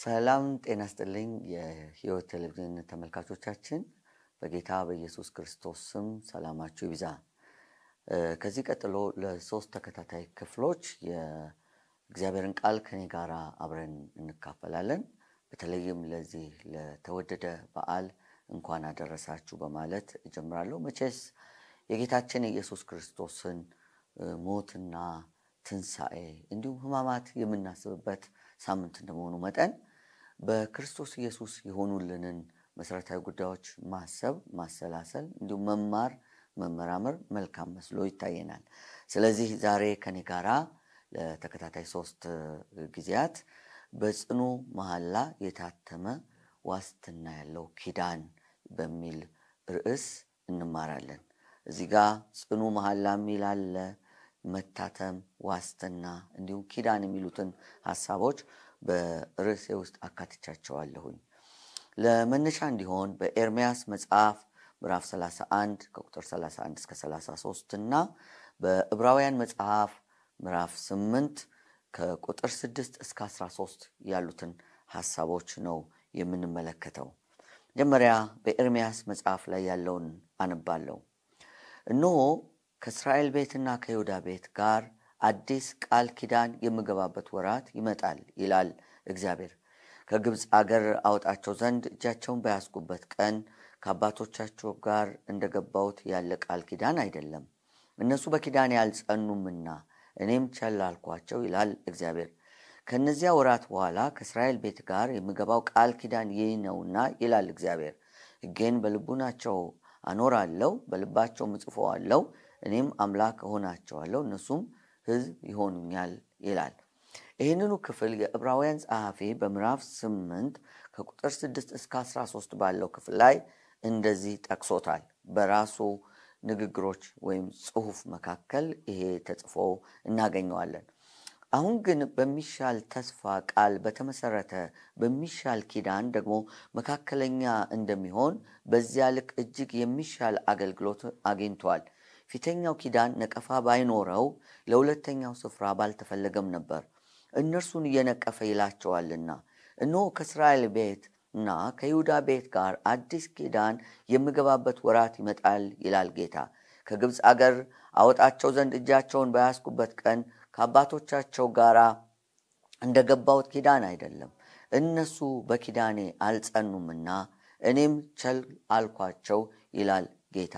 ሰላም ጤና ስጥልኝ። የህይወት ቴሌቪዥን ተመልካቾቻችን በጌታ በኢየሱስ ክርስቶስ ስም ሰላማችሁ ይብዛ። ከዚህ ቀጥሎ ለሶስት ተከታታይ ክፍሎች የእግዚአብሔርን ቃል ከኔ ጋር አብረን እንካፈላለን። በተለይም ለዚህ ለተወደደ በዓል እንኳን አደረሳችሁ በማለት እጀምራለሁ። መቼስ የጌታችን የኢየሱስ ክርስቶስን ሞትና ትንሣኤ እንዲሁም ህማማት የምናስብበት ሳምንት እንደመሆኑ መጠን በክርስቶስ ኢየሱስ የሆኑልንን መሰረታዊ ጉዳዮች ማሰብ፣ ማሰላሰል እንዲሁም መማር፣ መመራመር መልካም መስሎ ይታየናል። ስለዚህ ዛሬ ከኔ ጋራ ለተከታታይ ሶስት ጊዜያት በጽኑ መሐላ የታተመ ዋስትና ያለው ኪዳን በሚል ርዕስ እንማራለን። እዚህ ጋ ጽኑ መሐላ የሚል አለ። መታተም፣ ዋስትና እንዲሁም ኪዳን የሚሉትን ሀሳቦች በርዕሴ ውስጥ አካትቻቸዋለሁኝ። ለመነሻ እንዲሆን በኤርሚያስ መጽሐፍ ምዕራፍ 31 ከቁጥር 31 እስከ 33 እና በዕብራውያን መጽሐፍ ምዕራፍ 8 ከቁጥር 6 እስከ 13 ያሉትን ሀሳቦች ነው የምንመለከተው። መጀመሪያ በኤርሚያስ መጽሐፍ ላይ ያለውን አነባለሁ። እነሆ ከእስራኤል ቤትና ከይሁዳ ቤት ጋር አዲስ ቃል ኪዳን የምገባበት ወራት ይመጣል ይላል እግዚአብሔር። ከግብፅ አገር አወጣቸው ዘንድ እጃቸውን በያዝኩበት ቀን ከአባቶቻቸው ጋር እንደገባውት ያለ ቃል ኪዳን አይደለም። እነሱ በኪዳን ያልጸኑምና እኔም ቸላልኳቸው ይላል እግዚአብሔር። ከእነዚያ ወራት በኋላ ከእስራኤል ቤት ጋር የምገባው ቃል ኪዳን ይህ ነውና ይላል እግዚአብሔር። ህጌን በልቡናቸው አኖራለሁ፣ በልባቸውም እጽፈዋለሁ እኔም አምላክ እሆናቸዋለሁ እነሱም ህዝብ ይሆኑኛል ይላል። ይህንኑ ክፍል የዕብራውያን ጸሐፊ በምዕራፍ 8 ከቁጥር 6 እስከ 13 ባለው ክፍል ላይ እንደዚህ ጠቅሶታል። በራሱ ንግግሮች ወይም ጽሑፍ መካከል ይሄ ተጽፎ እናገኘዋለን። አሁን ግን በሚሻል ተስፋ ቃል በተመሰረተ በሚሻል ኪዳን ደግሞ መካከለኛ እንደሚሆን በዚያ ልክ እጅግ የሚሻል አገልግሎት አግኝቷል። ፊተኛው ኪዳን ነቀፋ ባይኖረው ለሁለተኛው ስፍራ ባልተፈለገም ነበር፣ እነርሱን እየነቀፈ ይላቸዋልና እኖ ከእስራኤል ቤት እና ከይሁዳ ቤት ጋር አዲስ ኪዳን የምገባበት ወራት ይመጣል ይላል ጌታ። ከግብፅ አገር አወጣቸው ዘንድ እጃቸውን ባያስኩበት ቀን ከአባቶቻቸው ጋር እንደገባውት ኪዳን አይደለም። እነሱ በኪዳኔ አልጸኑምና እኔም ቸል አልኳቸው ይላል ጌታ።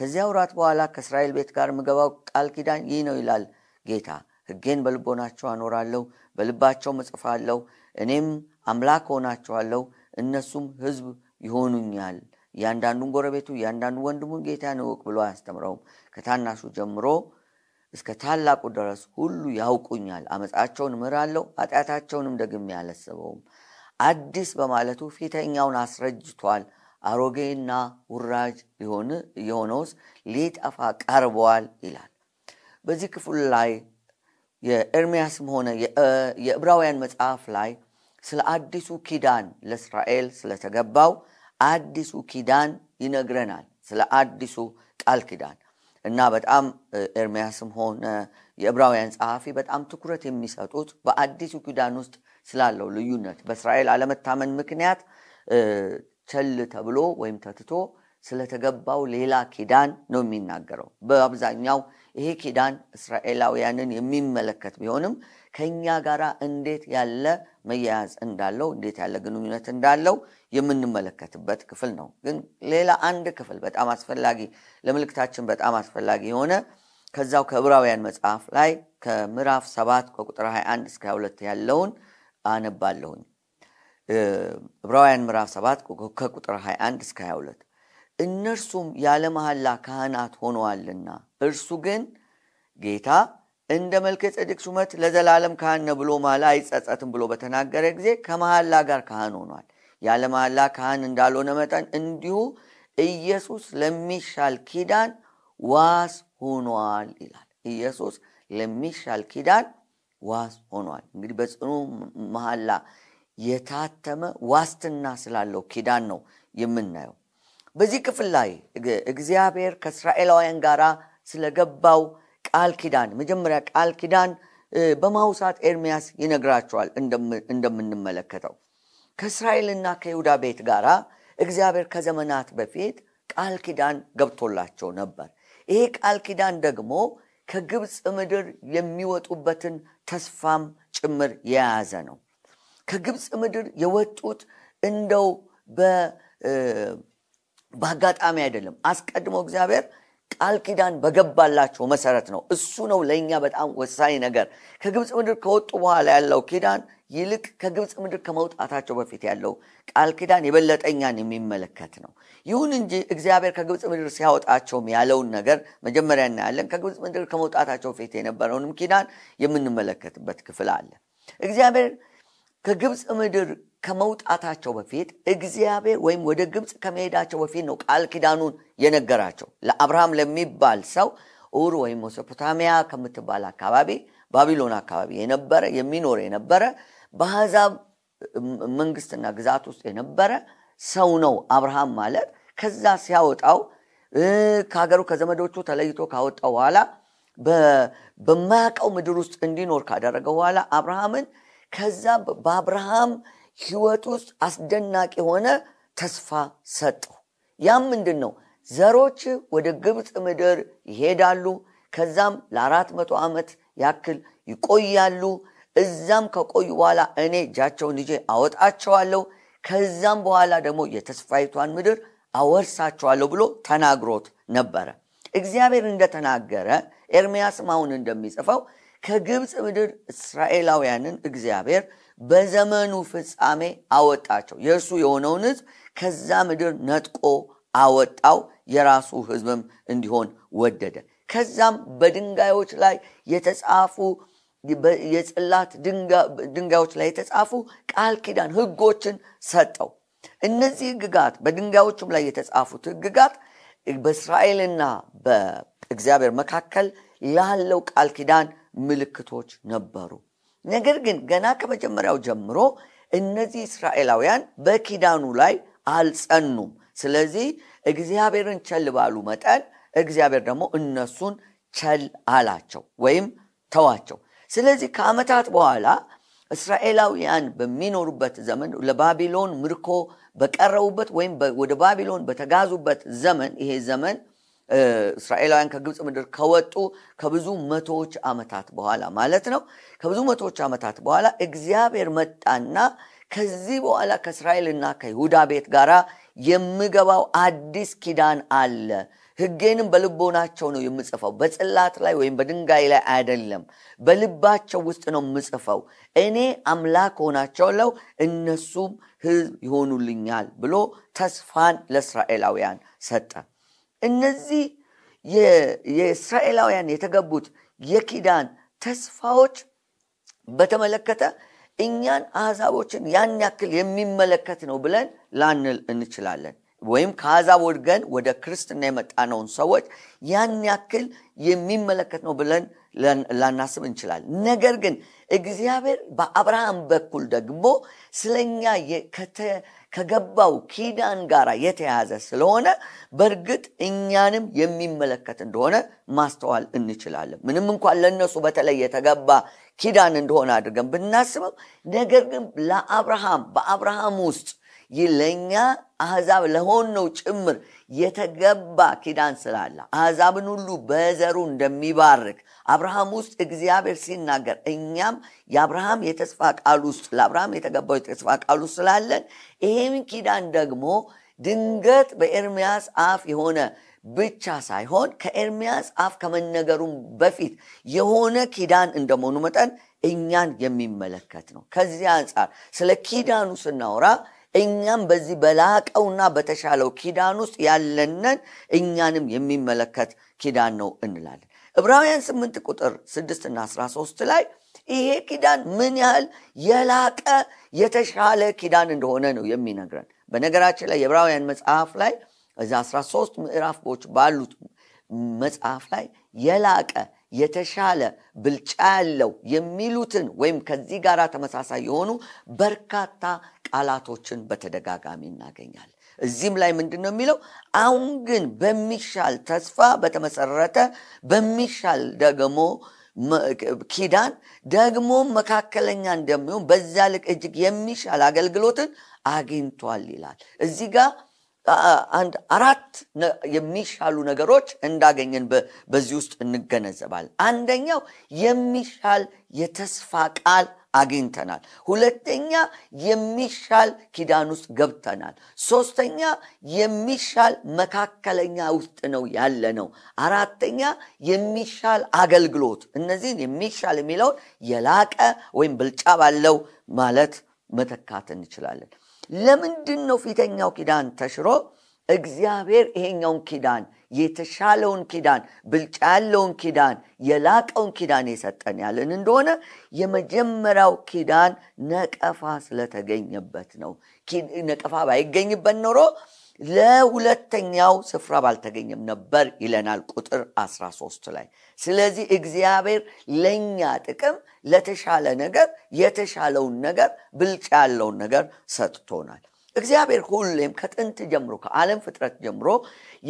ከዚያ ውራት በኋላ ከእስራኤል ቤት ጋር ምገባው ቃል ኪዳን ይህ ነው ይላል ጌታ፣ ህጌን በልቦናቸው አኖራለሁ፣ በልባቸው መጽፋለሁ እኔም አምላክ ሆናቸኋለሁ እነሱም ህዝብ ይሆኑኛል። እያንዳንዱን ጎረቤቱ፣ እያንዳንዱ ወንድሙን ጌታ እወቅ ብሎ አያስተምረውም። ከታናሹ ጀምሮ እስከ ታላቁ ድረስ ሁሉ ያውቁኛል፣ አመፃቸውን ምራለሁ፣ ኃጢአታቸውንም ደግሜ አላስበውም። አዲስ በማለቱ ፊተኛውን አስረጅቷል አሮጌና ውራጅ የሆነ የሆነውስ ሊጠፋ ቀርቧል ይላል። በዚህ ክፍል ላይ የኤርሚያስም ሆነ የዕብራውያን መጽሐፍ ላይ ስለ አዲሱ ኪዳን ለእስራኤል ስለተገባው አዲሱ ኪዳን ይነግረናል። ስለ አዲሱ ቃል ኪዳን እና በጣም ኤርሚያስም ሆነ የዕብራውያን ጸሐፊ በጣም ትኩረት የሚሰጡት በአዲሱ ኪዳን ውስጥ ስላለው ልዩነት በእስራኤል አለመታመን ምክንያት ቸል ተብሎ ወይም ተትቶ ስለተገባው ሌላ ኪዳን ነው የሚናገረው። በአብዛኛው ይሄ ኪዳን እስራኤላውያንን የሚመለከት ቢሆንም ከእኛ ጋር እንዴት ያለ መያያዝ እንዳለው እንዴት ያለ ግንኙነት እንዳለው የምንመለከትበት ክፍል ነው። ግን ሌላ አንድ ክፍል በጣም አስፈላጊ ለምልክታችን በጣም አስፈላጊ የሆነ ከዛው ከዕብራውያን መጽሐፍ ላይ ከምዕራፍ 7 ከቁጥር 21 እስከ 22 ያለውን አነባለሁኝ። ዕብራውያን ምዕራፍ 7 ከቁጥር 21 እስከ 22 እነርሱም ያለ መሐላ ካህናት ሆነዋልና እርሱ ግን ጌታ እንደ መልከ ጼዴቅ ሹመት ለዘላለም ካህነ ብሎ መሐላ አይጸጸትም ብሎ በተናገረ ጊዜ ከመሐላ ጋር ካህን ሆኗል። ያለ መሐላ ካህን እንዳልሆነ መጠን እንዲሁ ኢየሱስ ለሚሻል ኪዳን ዋስ ሆኗል ይላል። ኢየሱስ ለሚሻል ኪዳን ዋስ ሆኗል። እንግዲህ በጽኑ መሐላ የታተመ ዋስትና ስላለው ኪዳን ነው የምናየው። በዚህ ክፍል ላይ እግዚአብሔር ከእስራኤላውያን ጋር ስለገባው ቃል ኪዳን መጀመሪያ ቃል ኪዳን በማውሳት ኤርሚያስ ይነግራቸዋል። እንደምንመለከተው ከእስራኤልና ከይሁዳ ቤት ጋር እግዚአብሔር ከዘመናት በፊት ቃል ኪዳን ገብቶላቸው ነበር። ይሄ ቃል ኪዳን ደግሞ ከግብፅ ምድር የሚወጡበትን ተስፋም ጭምር የያዘ ነው። ከግብፅ ምድር የወጡት እንደው በአጋጣሚ አይደለም። አስቀድሞ እግዚአብሔር ቃል ኪዳን በገባላቸው መሰረት ነው። እሱ ነው ለእኛ በጣም ወሳኝ ነገር። ከግብፅ ምድር ከወጡ በኋላ ያለው ኪዳን ይልቅ ከግብፅ ምድር ከመውጣታቸው በፊት ያለው ቃል ኪዳን የበለጠኛን የሚመለከት ነው። ይሁን እንጂ እግዚአብሔር ከግብፅ ምድር ሲያወጣቸውም ያለውን ነገር መጀመሪያ እናያለን። ከግብፅ ምድር ከመውጣታቸው በፊት የነበረውንም ኪዳን የምንመለከትበት ክፍል አለ። እግዚአብሔር ከግብፅ ምድር ከመውጣታቸው በፊት እግዚአብሔር ወይም ወደ ግብፅ ከመሄዳቸው በፊት ነው ቃል ኪዳኑን የነገራቸው ለአብርሃም ለሚባል ሰው ኡር ወይም ሞሶፖታሚያ ከምትባል አካባቢ ባቢሎን አካባቢ የነበረ የሚኖር የነበረ በአሕዛብ መንግስትና ግዛት ውስጥ የነበረ ሰው ነው አብርሃም ማለት ከዛ ሲያወጣው ከሀገሩ ከዘመዶቹ ተለይቶ ካወጣው በኋላ በማያውቀው ምድር ውስጥ እንዲኖር ካደረገ በኋላ አብርሃምን ከዛ በአብርሃም ህይወት ውስጥ አስደናቂ የሆነ ተስፋ ሰጠው። ያም ምንድን ነው? ዘሮች ወደ ግብፅ ምድር ይሄዳሉ። ከዛም ለአራት መቶ ዓመት ያክል ይቆያሉ። እዛም ከቆዩ በኋላ እኔ እጃቸውን ይዤ አወጣቸዋለሁ። ከዛም በኋላ ደግሞ የተስፋይቷን ምድር አወርሳቸዋለሁ ብሎ ተናግሮት ነበረ። እግዚአብሔር እንደተናገረ ኤርምያስም አሁን እንደሚጽፈው ከግብፅ ምድር እስራኤላውያንን እግዚአብሔር በዘመኑ ፍጻሜ አወጣቸው። የእርሱ የሆነውን ህዝብ ከዛ ምድር ነጥቆ አወጣው። የራሱ ህዝብም እንዲሆን ወደደ። ከዛም በድንጋዮች ላይ የተጻፉ የጽላት ድንጋዮች ላይ የተጻፉ ቃል ኪዳን ህጎችን ሰጠው። እነዚህ ህግጋት በድንጋዮችም ላይ የተጻፉት ህግጋት በእስራኤልና በእግዚአብሔር መካከል ላለው ቃል ኪዳን ምልክቶች ነበሩ። ነገር ግን ገና ከመጀመሪያው ጀምሮ እነዚህ እስራኤላውያን በኪዳኑ ላይ አልጸኑም። ስለዚህ እግዚአብሔርን ቸል ባሉ መጠን እግዚአብሔር ደግሞ እነሱን ቸል አላቸው ወይም ተዋቸው። ስለዚህ ከአመታት በኋላ እስራኤላውያን በሚኖሩበት ዘመን ለባቢሎን ምርኮ በቀረቡበት ወይም ወደ ባቢሎን በተጋዙበት ዘመን ይሄ ዘመን እስራኤላውያን ከግብፅ ምድር ከወጡ ከብዙ መቶዎች ዓመታት በኋላ ማለት ነው። ከብዙ መቶዎች ዓመታት በኋላ እግዚአብሔር መጣና ከዚህ በኋላ ከእስራኤልና ከይሁዳ ቤት ጋር የምገባው አዲስ ኪዳን አለ ህጌንም በልቦናቸው ነው የምጽፈው። በጽላት ላይ ወይም በድንጋይ ላይ አይደለም፣ በልባቸው ውስጥ ነው የምጽፈው። እኔ አምላክ ሆናቸዋለሁ፣ እነሱም ህዝብ ይሆኑልኛል ብሎ ተስፋን ለእስራኤላውያን ሰጠ። እነዚህ የእስራኤላውያን የተገቡት የኪዳን ተስፋዎች በተመለከተ እኛን አሕዛቦችን ያን ያክል የሚመለከት ነው ብለን ላንል እንችላለን። ወይም ከአዛብ ወድገን ወደ ክርስትና የመጣነውን ሰዎች ያን ያክል የሚመለከት ነው ብለን ላናስብ እንችላለን። ነገር ግን እግዚአብሔር በአብርሃም በኩል ደግሞ ስለኛ ከገባው ኪዳን ጋር የተያዘ ስለሆነ በእርግጥ እኛንም የሚመለከት እንደሆነ ማስተዋል እንችላለን። ምንም እንኳን ለእነሱ በተለይ የተገባ ኪዳን እንደሆነ አድርገን ብናስበው፣ ነገር ግን ለአብርሃም በአብርሃም ውስጥ ይህ ለእኛ አሕዛብ ለሆን ነው ጭምር የተገባ ኪዳን ስላለ አህዛብን ሁሉ በዘሩ እንደሚባርክ አብርሃም ውስጥ እግዚአብሔር ሲናገር እኛም የአብርሃም የተስፋ ቃል ውስጥ ለአብርሃም የተገባው የተስፋ ቃል ውስጥ ስላለን ይህም ኪዳን ደግሞ ድንገት በኤርምያስ አፍ የሆነ ብቻ ሳይሆን ከኤርሚያስ አፍ ከመነገሩም በፊት የሆነ ኪዳን እንደመሆኑ መጠን እኛን የሚመለከት ነው። ከዚህ አንጻር ስለ ኪዳኑ ስናወራ እኛም በዚህ በላቀውና በተሻለው ኪዳን ውስጥ ያለንን እኛንም የሚመለከት ኪዳን ነው እንላለን። ዕብራውያን 8 ቁጥር 6 እና 13 ላይ ይሄ ኪዳን ምን ያህል የላቀ የተሻለ ኪዳን እንደሆነ ነው የሚነግረን። በነገራችን ላይ የዕብራውያን መጽሐፍ ላይ እዚ 13 ምዕራፎች ባሉት መጽሐፍ ላይ የላቀ የተሻለ ብልጫ ያለው የሚሉትን ወይም ከዚህ ጋር ተመሳሳይ የሆኑ በርካታ ቃላቶችን በተደጋጋሚ እናገኛል። እዚህም ላይ ምንድን ነው የሚለው? አሁን ግን በሚሻል ተስፋ በተመሰረተ በሚሻል ደግሞ ኪዳን ደግሞ መካከለኛ እንደሚሆን በዚያ ልቅ እጅግ የሚሻል አገልግሎትን አግኝቷል ይላል። እዚህ ጋር አንድ አራት የሚሻሉ ነገሮች እንዳገኘን በዚህ ውስጥ እንገነዘባል። አንደኛው የሚሻል የተስፋ ቃል አግኝተናል። ሁለተኛ የሚሻል ኪዳን ውስጥ ገብተናል። ሶስተኛ የሚሻል መካከለኛ ውስጥ ነው ያለ ነው። አራተኛ የሚሻል አገልግሎት። እነዚህን የሚሻል የሚለውን የላቀ ወይም ብልጫ ባለው ማለት መተካት እንችላለን። ለምንድን ነው ፊተኛው ኪዳን ተሽሮ እግዚአብሔር ይሄኛውን ኪዳን የተሻለውን ኪዳን፣ ብልጫ ያለውን ኪዳን፣ የላቀውን ኪዳን የሰጠን ያለን እንደሆነ የመጀመሪያው ኪዳን ነቀፋ ስለተገኘበት ነው። ነቀፋ ባይገኝበት ኖሮ ለሁለተኛው ስፍራ ባልተገኘም ነበር ይለናል ቁጥር 13 ላይ። ስለዚህ እግዚአብሔር ለእኛ ጥቅም ለተሻለ ነገር የተሻለውን ነገር ብልጫ ያለውን ነገር ሰጥቶናል። እግዚአብሔር ሁሌም ከጥንት ጀምሮ ከዓለም ፍጥረት ጀምሮ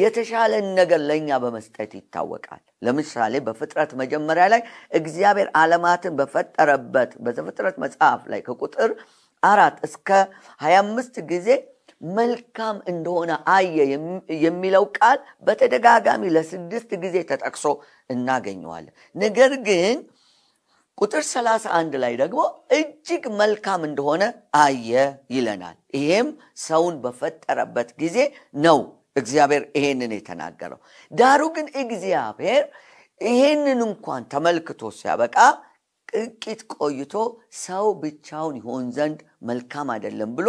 የተሻለን ነገር ለእኛ በመስጠት ይታወቃል። ለምሳሌ በፍጥረት መጀመሪያ ላይ እግዚአብሔር ዓለማትን በፈጠረበት በዘፍጥረት መጽሐፍ ላይ ከቁጥር አራት እስከ 25 ጊዜ መልካም እንደሆነ አየ የሚለው ቃል በተደጋጋሚ ለስድስት ጊዜ ተጠቅሶ እናገኘዋለን። ነገር ግን ቁጥር 31 ላይ ደግሞ እጅግ መልካም እንደሆነ አየ ይለናል። ይሄም ሰውን በፈጠረበት ጊዜ ነው እግዚአብሔር ይሄንን የተናገረው። ዳሩ ግን እግዚአብሔር ይሄንን እንኳን ተመልክቶ ሲያበቃ ጥቂት ቆይቶ ሰው ብቻውን ይሆን ዘንድ መልካም አይደለም ብሎ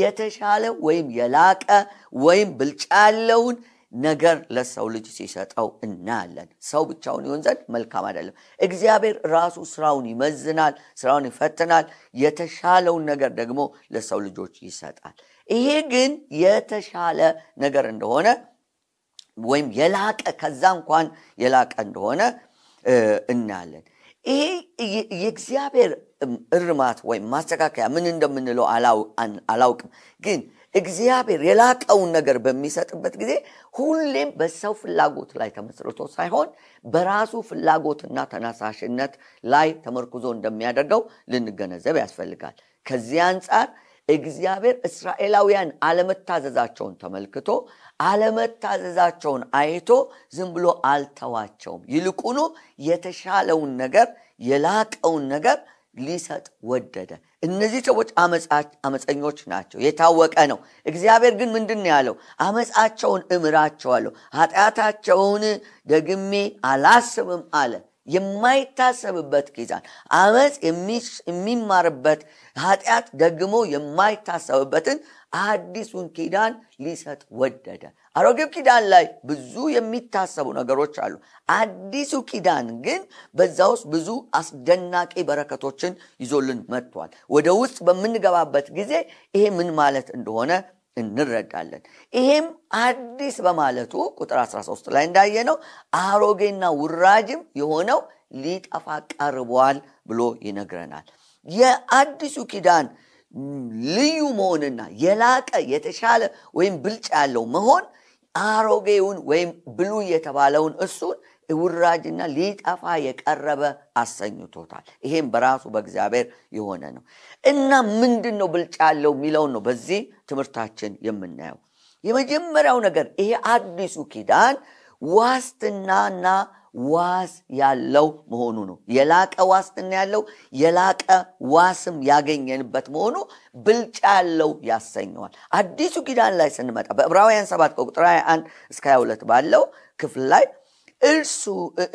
የተሻለ ወይም የላቀ ወይም ብልጫ ያለውን ነገር ለሰው ልጅ ሲሰጠው እናያለን። ሰው ብቻውን ይሆን ዘንድ መልካም አይደለም። እግዚአብሔር ራሱ ስራውን ይመዝናል፣ ስራውን ይፈትናል። የተሻለውን ነገር ደግሞ ለሰው ልጆች ይሰጣል። ይሄ ግን የተሻለ ነገር እንደሆነ ወይም የላቀ ከዛ እንኳን የላቀ እንደሆነ እናያለን። ይሄ የእግዚአብሔር እርማት ወይም ማስተካከያ ምን እንደምንለው አላውቅም ግን እግዚአብሔር የላቀውን ነገር በሚሰጥበት ጊዜ ሁሌም በሰው ፍላጎት ላይ ተመስርቶ ሳይሆን በራሱ ፍላጎትና ተነሳሽነት ላይ ተመርኩዞ እንደሚያደርገው ልንገነዘብ ያስፈልጋል። ከዚህ አንጻር እግዚአብሔር እስራኤላውያን አለመታዘዛቸውን ተመልክቶ አለመታዘዛቸውን አይቶ ዝም ብሎ አልተዋቸውም። ይልቁኑ የተሻለውን ነገር የላቀውን ነገር ሊሰጥ ወደደ። እነዚህ ሰዎች አመፀኞች ናቸው፣ የታወቀ ነው። እግዚአብሔር ግን ምንድን ነው ያለው? አመፃቸውን እምራቸዋለሁ፣ ኃጢአታቸውን ደግሜ አላስብም አለ። የማይታሰብበት ኪዛን አመፅ የሚማርበት ኃጢአት ደግሞ የማይታሰብበትን አዲሱን ኪዳን ሊሰጥ ወደደ። አሮጌው ኪዳን ላይ ብዙ የሚታሰቡ ነገሮች አሉ። አዲሱ ኪዳን ግን በዛ ውስጥ ብዙ አስደናቂ በረከቶችን ይዞልን መጥቷል። ወደ ውስጥ በምንገባበት ጊዜ ይሄ ምን ማለት እንደሆነ እንረዳለን። ይሄም አዲስ በማለቱ ቁጥር 13 ላይ እንዳየነው አሮጌና ውራጅም የሆነው ሊጠፋ ቀርቧል ብሎ ይነግረናል። የአዲሱ ኪዳን ልዩ መሆንና የላቀ የተሻለ ወይም ብልጫ ያለው መሆን አሮጌውን ወይም ብሉይ የተባለውን እሱን ውራጅና ሊጠፋ የቀረበ አሰኝቶታል። ይሄም በራሱ በእግዚአብሔር የሆነ ነው እና ምንድን ነው ብልጫ ያለው የሚለውን ነው በዚህ ትምህርታችን የምናየው። የመጀመሪያው ነገር ይሄ አዲሱ ኪዳን ዋስትናና ዋስ ያለው መሆኑ ነው። የላቀ ዋስትና ያለው የላቀ ዋስም ያገኘንበት መሆኑ ብልጫ ያለው ያሰኘዋል። አዲሱ ኪዳን ላይ ስንመጣ በዕብራውያን 7 ቁጥር 21 እስከ 22 ባለው ክፍል ላይ እርሱ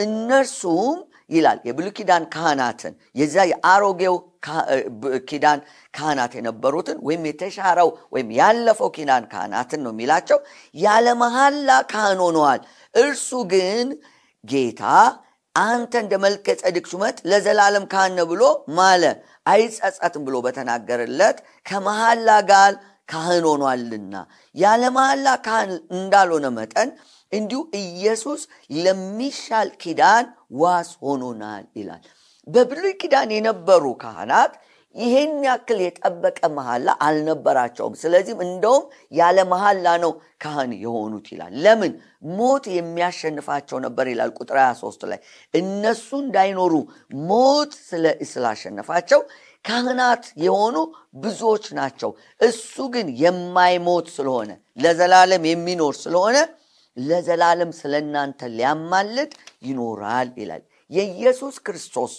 እነርሱም ይላል የብሉይ ኪዳን ካህናትን የዛ የአሮጌው ኪዳን ካህናት የነበሩትን ወይም የተሻረው ወይም ያለፈው ኪዳን ካህናትን ነው የሚላቸው ያለ መሐላ ካህን ሆነዋል። እርሱ ግን ጌታ አንተ እንደ መልከ ጸድቅ ሹመት ለዘላለም ካህን ብሎ ማለ አይጸጸትም ብሎ በተናገረለት ከመሐላ ጋር ካህን ሆኗልና ያለ መሐላ ካህን እንዳልሆነ መጠን እንዲሁ ኢየሱስ ለሚሻል ኪዳን ዋስ ሆኖናል ይላል። በብሉይ ኪዳን የነበሩ ካህናት ይሄን ያክል የጠበቀ መሐላ አልነበራቸውም። ስለዚህም እንደውም ያለ መሐላ ነው ካህን የሆኑት ይላል። ለምን ሞት የሚያሸንፋቸው ነበር ይላል ቁጥር 23 ላይ እነሱ እንዳይኖሩ ሞት ስላሸነፋቸው ካህናት የሆኑ ብዙዎች ናቸው። እሱ ግን የማይሞት ስለሆነ ለዘላለም የሚኖር ስለሆነ ለዘላለም ስለናንተ ሊያማልድ ይኖራል ይላል የኢየሱስ ክርስቶስ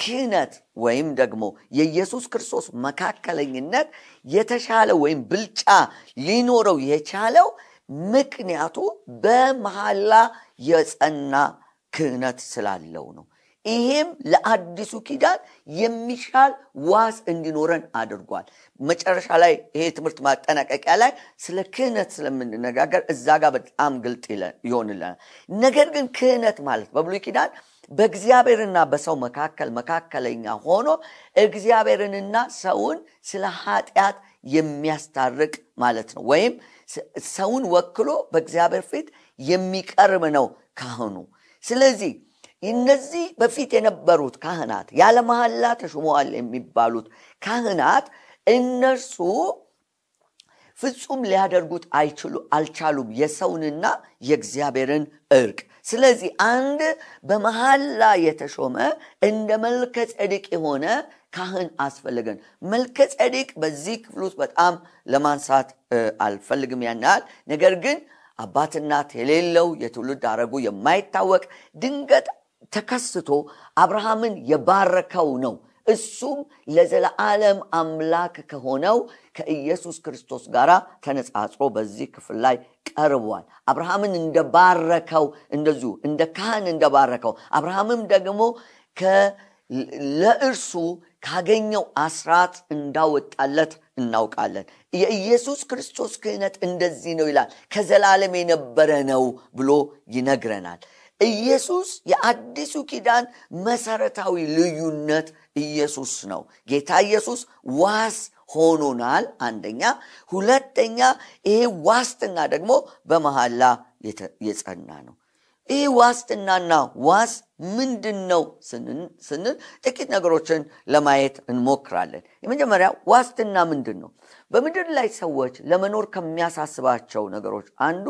ክህነት ወይም ደግሞ የኢየሱስ ክርስቶስ መካከለኝነት የተሻለ ወይም ብልጫ ሊኖረው የቻለው ምክንያቱ በመሐላ የጸና ክህነት ስላለው ነው። ይሄም ለአዲሱ ኪዳን የሚሻል ዋስ እንዲኖረን አድርጓል። መጨረሻ ላይ ይሄ ትምህርት ማጠናቀቂያ ላይ ስለ ክህነት ስለምንነጋገር እዛ ጋር በጣም ግልጥ ይሆንልናል። ነገር ግን ክህነት ማለት በብሉይ ኪዳን በእግዚአብሔርና በሰው መካከል መካከለኛ ሆኖ እግዚአብሔርንና ሰውን ስለ ኃጢአት የሚያስታርቅ ማለት ነው። ወይም ሰውን ወክሎ በእግዚአብሔር ፊት የሚቀርብ ነው ካህኑ። ስለዚህ እነዚህ በፊት የነበሩት ካህናት ያለ መሐላ ተሹመዋል የሚባሉት ካህናት እነርሱ ፍጹም ሊያደርጉት አይችሉ አልቻሉም የሰውንና የእግዚአብሔርን እርቅ። ስለዚህ አንድ በመሐላ የተሾመ እንደ መልከ ጸድቅ የሆነ ካህን አስፈልገን መልከ ጸድቅ በዚህ ክፍል ውስጥ በጣም ለማንሳት አልፈልግም ያናል ነገር ግን አባትናት የሌለው የትውልድ አረጉ የማይታወቅ ድንገት ተከስቶ አብርሃምን የባረከው ነው። እሱም ለዘለዓለም አምላክ ከሆነው ከኢየሱስ ክርስቶስ ጋር ተነጻጽሮ በዚህ ክፍል ላይ ቀርቧል። አብርሃምን እንደባረከው እንደዚሁ እንደ ካህን እንደባረከው አብርሃምም ደግሞ ለእርሱ ካገኘው አስራት እንዳወጣለት እናውቃለን። የኢየሱስ ክርስቶስ ክህነት እንደዚህ ነው ይላል። ከዘላለም የነበረ ነው ብሎ ይነግረናል። ኢየሱስ የአዲሱ ኪዳን መሰረታዊ ልዩነት ኢየሱስ ነው። ጌታ ኢየሱስ ዋስ ሆኖናል። አንደኛ። ሁለተኛ ይሄ ዋስትና ደግሞ በመሐላ የጸና ነው። ይህ ዋስትናና ዋስ ምንድን ነው ስንል ጥቂት ነገሮችን ለማየት እንሞክራለን። የመጀመሪያ ዋስትና ምንድን ነው? በምድር ላይ ሰዎች ለመኖር ከሚያሳስባቸው ነገሮች አንዱ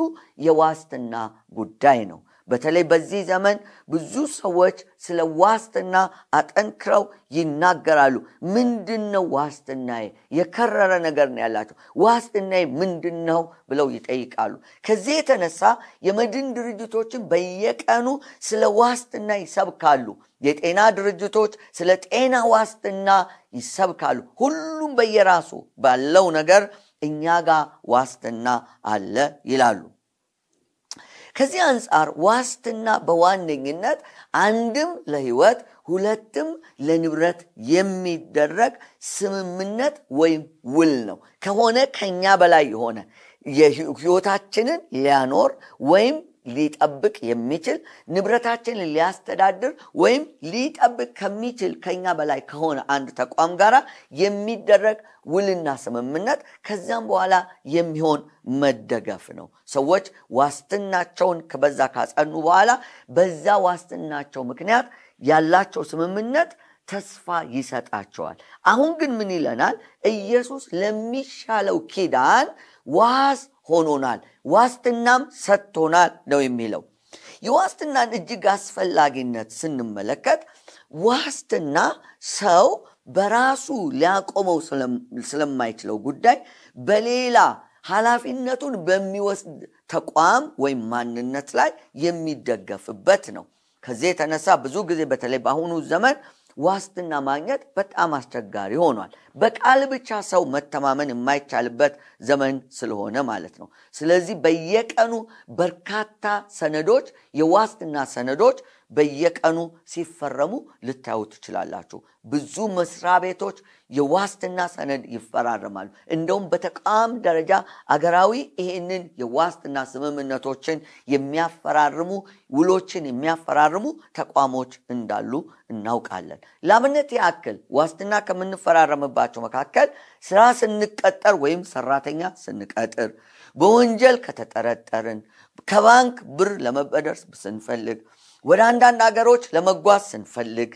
የዋስትና ጉዳይ ነው። በተለይ በዚህ ዘመን ብዙ ሰዎች ስለ ዋስትና አጠንክረው ይናገራሉ። ምንድን ነው ዋስትናዬ? የከረረ ነገር ነው ያላቸው። ዋስትናዬ ምንድን ነው ብለው ይጠይቃሉ። ከዚህ የተነሳ የመድን ድርጅቶችን በየቀኑ ስለ ዋስትና ይሰብካሉ። የጤና ድርጅቶች ስለ ጤና ዋስትና ይሰብካሉ። ሁሉም በየራሱ ባለው ነገር እኛ ጋር ዋስትና አለ ይላሉ። ከዚህ አንጻር ዋስትና በዋነኝነት አንድም ለህይወት ሁለትም ለንብረት የሚደረግ ስምምነት ወይም ውል ነው። ከሆነ ከኛ በላይ የሆነ የህይወታችንን ሊያኖር ወይም ሊጠብቅ የሚችል ንብረታችንን ሊያስተዳድር ወይም ሊጠብቅ ከሚችል ከኛ በላይ ከሆነ አንድ ተቋም ጋር የሚደረግ ውልና ስምምነት ከዚያም በኋላ የሚሆን መደገፍ ነው። ሰዎች ዋስትናቸውን ከበዛ ካጸኑ በኋላ በዛ ዋስትናቸው ምክንያት ያላቸው ስምምነት ተስፋ ይሰጣቸዋል። አሁን ግን ምን ይለናል? ኢየሱስ ለሚሻለው ኪዳን ዋስ ሆኖናል፣ ዋስትናም ሰጥቶናል ነው የሚለው። የዋስትናን እጅግ አስፈላጊነት ስንመለከት ዋስትና ሰው በራሱ ሊያቆመው ስለማይችለው ጉዳይ በሌላ ኃላፊነቱን በሚወስድ ተቋም ወይም ማንነት ላይ የሚደገፍበት ነው። ከዚህ የተነሳ ብዙ ጊዜ በተለይ በአሁኑ ዘመን ዋስትና ማግኘት በጣም አስቸጋሪ ሆኗል። በቃል ብቻ ሰው መተማመን የማይቻልበት ዘመን ስለሆነ ማለት ነው። ስለዚህ በየቀኑ በርካታ ሰነዶች፣ የዋስትና ሰነዶች በየቀኑ ሲፈረሙ ልታዩ ትችላላችሁ። ብዙ መስሪያ ቤቶች የዋስትና ሰነድ ይፈራረማሉ። እንደውም በተቋም ደረጃ አገራዊ ይህንን የዋስትና ስምምነቶችን የሚያፈራርሙ ውሎችን የሚያፈራርሙ ተቋሞች እንዳሉ እናውቃለን። ለአብነት ያክል ዋስትና ከምንፈራረምባቸው መካከል ስራ ስንቀጠር ወይም ሰራተኛ ስንቀጥር፣ በወንጀል ከተጠረጠርን፣ ከባንክ ብር ለመበደር ስንፈልግ ወደ አንዳንድ አገሮች ለመጓዝ ስንፈልግ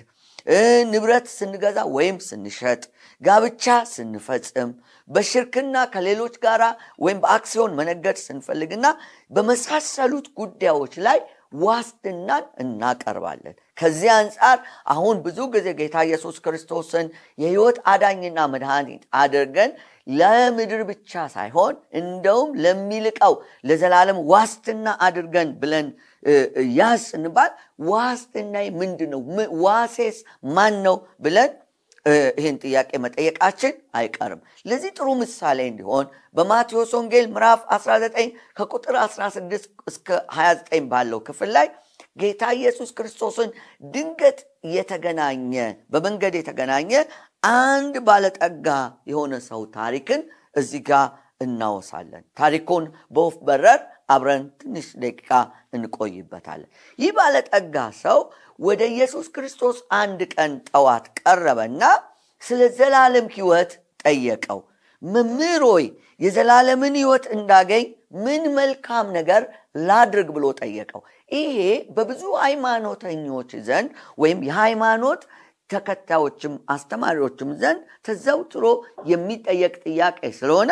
ንብረት ስንገዛ ወይም ስንሸጥ፣ ጋብቻ ስንፈጽም፣ በሽርክና ከሌሎች ጋራ ወይም በአክሲዮን መነገድ ስንፈልግና በመሳሰሉት ጉዳዮች ላይ ዋስትናን እናቀርባለን። ከዚህ አንጻር አሁን ብዙ ጊዜ ጌታ ኢየሱስ ክርስቶስን የህይወት አዳኝና መድኃኒት አድርገን ለምድር ብቻ ሳይሆን እንደውም ለሚልቀው ለዘላለም ዋስትና አድርገን ብለን ያ ስንባል ዋስትናይ ምንድን ነው? ዋሴስ ማን ነው ብለን ይህን ጥያቄ መጠየቃችን አይቀርም። ለዚህ ጥሩ ምሳሌ እንዲሆን በማቴዎስ ወንጌል ምዕራፍ 19 ከቁጥር 16 እስከ 29 ባለው ክፍል ላይ ጌታ ኢየሱስ ክርስቶስን ድንገት የተገናኘ በመንገድ የተገናኘ አንድ ባለጠጋ የሆነ ሰው ታሪክን እዚህ ጋር እናወሳለን። ታሪኩን በወፍ በረር አብረን ትንሽ ደቂቃ እንቆይበታለን። ይህ ባለጠጋ ሰው ወደ ኢየሱስ ክርስቶስ አንድ ቀን ጠዋት ቀረበና ስለ ዘላለም ህይወት ጠየቀው። መምህር ሆይ የዘላለምን ህይወት እንዳገኝ ምን መልካም ነገር ላድርግ ብሎ ጠየቀው። ይሄ በብዙ ሃይማኖተኞች ዘንድ ወይም የሃይማኖት ተከታዮችም አስተማሪዎችም ዘንድ ተዘውትሮ የሚጠየቅ ጥያቄ ስለሆነ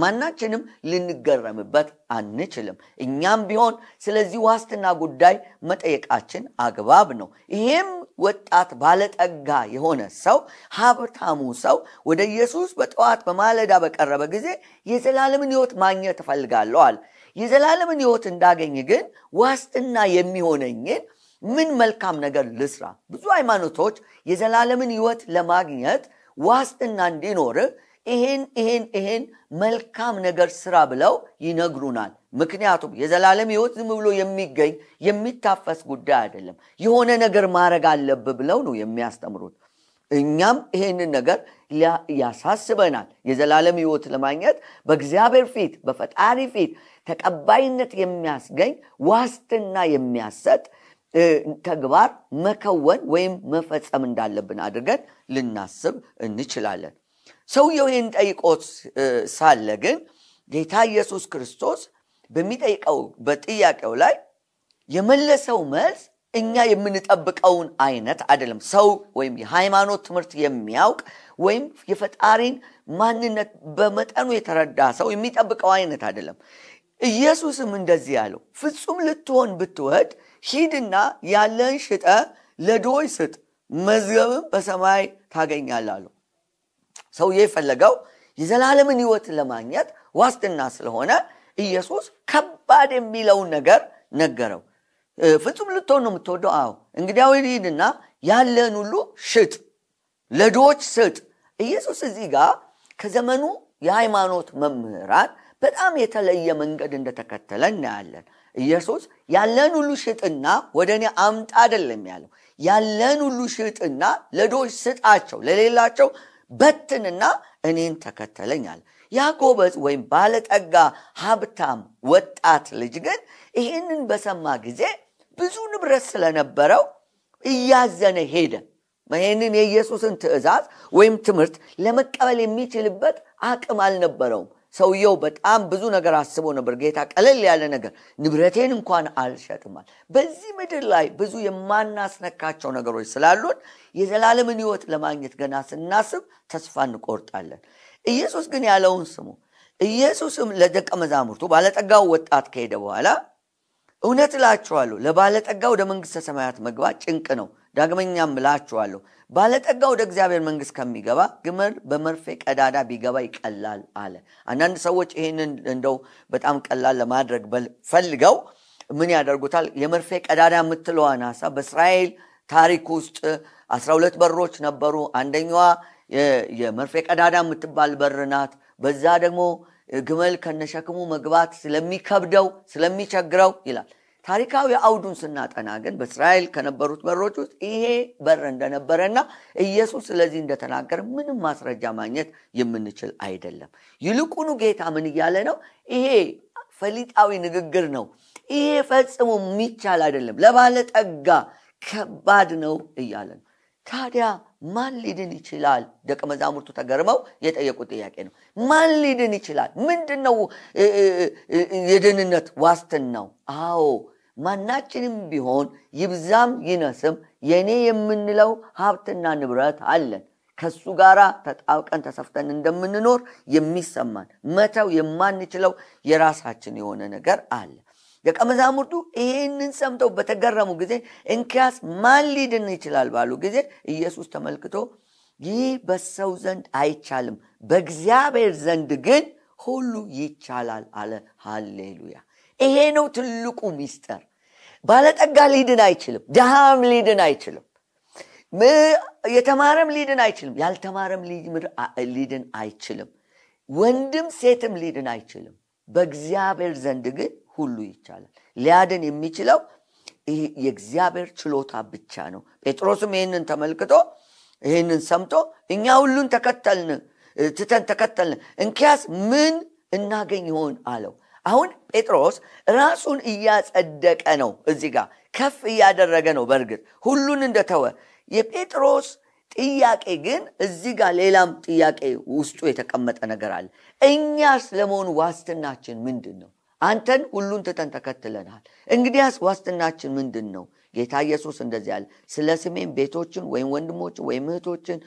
ማናችንም ልንገረምበት አንችልም። እኛም ቢሆን ስለዚህ ዋስትና ጉዳይ መጠየቃችን አግባብ ነው። ይህም ወጣት ባለጠጋ የሆነ ሰው ሀብታሙ ሰው ወደ ኢየሱስ በጠዋት በማለዳ በቀረበ ጊዜ የዘላለምን ህይወት ማግኘት ትፈልጋለዋል። አለ። የዘላለምን ህይወት እንዳገኝ ግን ዋስትና የሚሆነኝን ምን መልካም ነገር ልስራ? ብዙ ሃይማኖቶች የዘላለምን ህይወት ለማግኘት ዋስትና እንዲኖርህ ይሄን ይሄን ይሄን መልካም ነገር ስራ ብለው ይነግሩናል። ምክንያቱም የዘላለም ህይወት ዝም ብሎ የሚገኝ የሚታፈስ ጉዳይ አይደለም። የሆነ ነገር ማድረግ አለብ ብለው ነው የሚያስተምሩት። እኛም ይሄንን ነገር ያሳስበናል። የዘላለም ህይወት ለማግኘት በእግዚአብሔር ፊት በፈጣሪ ፊት ተቀባይነት የሚያስገኝ ዋስትና የሚያሰጥ ተግባር መከወን ወይም መፈጸም እንዳለብን አድርገን ልናስብ እንችላለን። ሰውየው ይህን ጠይቆት ሳለ ግን ጌታ ኢየሱስ ክርስቶስ በሚጠይቀው በጥያቄው ላይ የመለሰው መልስ እኛ የምንጠብቀውን አይነት አይደለም። ሰው ወይም የሃይማኖት ትምህርት የሚያውቅ ወይም የፈጣሪን ማንነት በመጠኑ የተረዳ ሰው የሚጠብቀው አይነት አይደለም። ኢየሱስም እንደዚህ ያለው ፍጹም ልትሆን ብትወድ ሂድና ያለን ሽጠ ለድሆች ስጥ፣ መዝገብም በሰማይ ታገኛል አለው። ሰውዬ የፈለገው የዘላለምን ህይወት ለማግኘት ዋስትና ስለሆነ ኢየሱስ ከባድ የሚለውን ነገር ነገረው። ፍጹም ልትሆን ነው የምትወደው? አዎ። እንግዲያው ሂድና ያለን ሁሉ ሽጥ፣ ለድሆች ስጥ። ኢየሱስ እዚህ ጋር ከዘመኑ የሃይማኖት መምህራን በጣም የተለየ መንገድ እንደተከተለ እናያለን። ኢየሱስ ያለን ሁሉ ሽጥና ወደ እኔ አምጣ አደለም ያለው። ያለን ሁሉ ሽጥና ለዶች ስጣቸው፣ ለሌላቸው በትንና እኔን ተከተለኛል። ያ ጎበዝ ወይም ባለጠጋ ሀብታም ወጣት ልጅ ግን ይህንን በሰማ ጊዜ ብዙ ንብረት ስለነበረው እያዘነ ሄደ። ይህንን የኢየሱስን ትእዛዝ ወይም ትምህርት ለመቀበል የሚችልበት አቅም አልነበረውም። ሰውየው በጣም ብዙ ነገር አስቦ ነበር። ጌታ ቀለል ያለ ነገር ንብረቴን እንኳን አልሸጥማል። በዚህ ምድር ላይ ብዙ የማናስነካቸው ነገሮች ስላሉን የዘላለምን ሕይወት ለማግኘት ገና ስናስብ ተስፋ እንቆርጣለን። ኢየሱስ ግን ያለውን ስሙ። ኢየሱስም ለደቀ መዛሙርቱ ባለጠጋው ወጣት ከሄደ በኋላ እውነት እላችኋለሁ ለባለጠጋ ወደ መንግሥተ ሰማያት መግባት ጭንቅ ነው። ዳግመኛም እላችኋለሁ ባለጠጋ ወደ እግዚአብሔር መንግሥት ከሚገባ ግመል በመርፌ ቀዳዳ ቢገባ ይቀላል አለ። አንዳንድ ሰዎች ይህንን እንደው በጣም ቀላል ለማድረግ ፈልገው ምን ያደርጉታል? የመርፌ ቀዳዳ የምትለዋን ሀሳብ በእስራኤል ታሪክ ውስጥ አስራ ሁለት በሮች ነበሩ። አንደኛዋ የመርፌ ቀዳዳ የምትባል በር ናት። በዛ ደግሞ ግመል ከነሸክሙ መግባት ስለሚከብደው ስለሚቸግረው ይላል። ታሪካዊ አውዱን ስናጠና ግን በእስራኤል ከነበሩት በሮች ውስጥ ይሄ በር እንደነበረና ኢየሱስ ስለዚህ እንደተናገረ ምንም ማስረጃ ማግኘት የምንችል አይደለም። ይልቁኑ ጌታ ምን እያለ ነው? ይሄ ፈሊጣዊ ንግግር ነው። ይሄ ፈጽሞ የሚቻል አይደለም፣ ለባለጠጋ ከባድ ነው እያለ ነው። ታዲያ ማን ሊድን ይችላል? ደቀ መዛሙርቱ ተገርመው የጠየቁት ጥያቄ ነው። ማን ሊድን ይችላል? ምንድን ነው የድህንነት ዋስትናው? አዎ ማናችንም ቢሆን ይብዛም ይነስም የእኔ የምንለው ሀብትና ንብረት አለን። ከሱ ጋር ተጣብቀን ተሰፍተን እንደምንኖር የሚሰማን መተው የማንችለው የራሳችን የሆነ ነገር አለ። ደቀ መዛሙርቱ ይህንን ሰምተው በተገረሙ ጊዜ እንኪያስ ማን ሊድን ይችላል ባሉ ጊዜ ኢየሱስ ተመልክቶ ይህ በሰው ዘንድ አይቻልም፣ በእግዚአብሔር ዘንድ ግን ሁሉ ይቻላል አለ። ሃሌሉያ! ይሄ ነው ትልቁ ሚስጠር ባለጠጋ ሊድን አይችልም፣ ድሃም ሊድን አይችልም፣ የተማረም ሊድን አይችልም፣ ያልተማረም ሊድን አይችልም፣ ወንድም ሴትም ሊድን አይችልም። በእግዚአብሔር ዘንድ ግን ሁሉ ይቻላል። ሊያድን የሚችለው ይህ የእግዚአብሔር ችሎታ ብቻ ነው። ጴጥሮስም ይህንን ተመልክቶ ይህንን ሰምቶ እኛ ሁሉን ተከተልን ትተን ተከተልን፣ እንኪያስ ምን እናገኝ ይሆን አለው። አሁን ጴጥሮስ ራሱን እያጸደቀ ነው፣ እዚህ ጋር ከፍ እያደረገ ነው። በእርግጥ ሁሉን እንደተወ የጴጥሮስ ጥያቄ ግን እዚህ ጋር ሌላም ጥያቄ ውስጡ የተቀመጠ ነገር አለ። እኛስ ለመሆኑ ዋስትናችን ምንድን ነው? አንተን ሁሉን ትተን ተከትለናል። እንግዲያስ ዋስትናችን ምንድን ነው? ጌታ ኢየሱስ እንደዚህ ያለ ስለ ስሜን ቤቶችን ወይም ወንድሞችን ወይም እህቶችን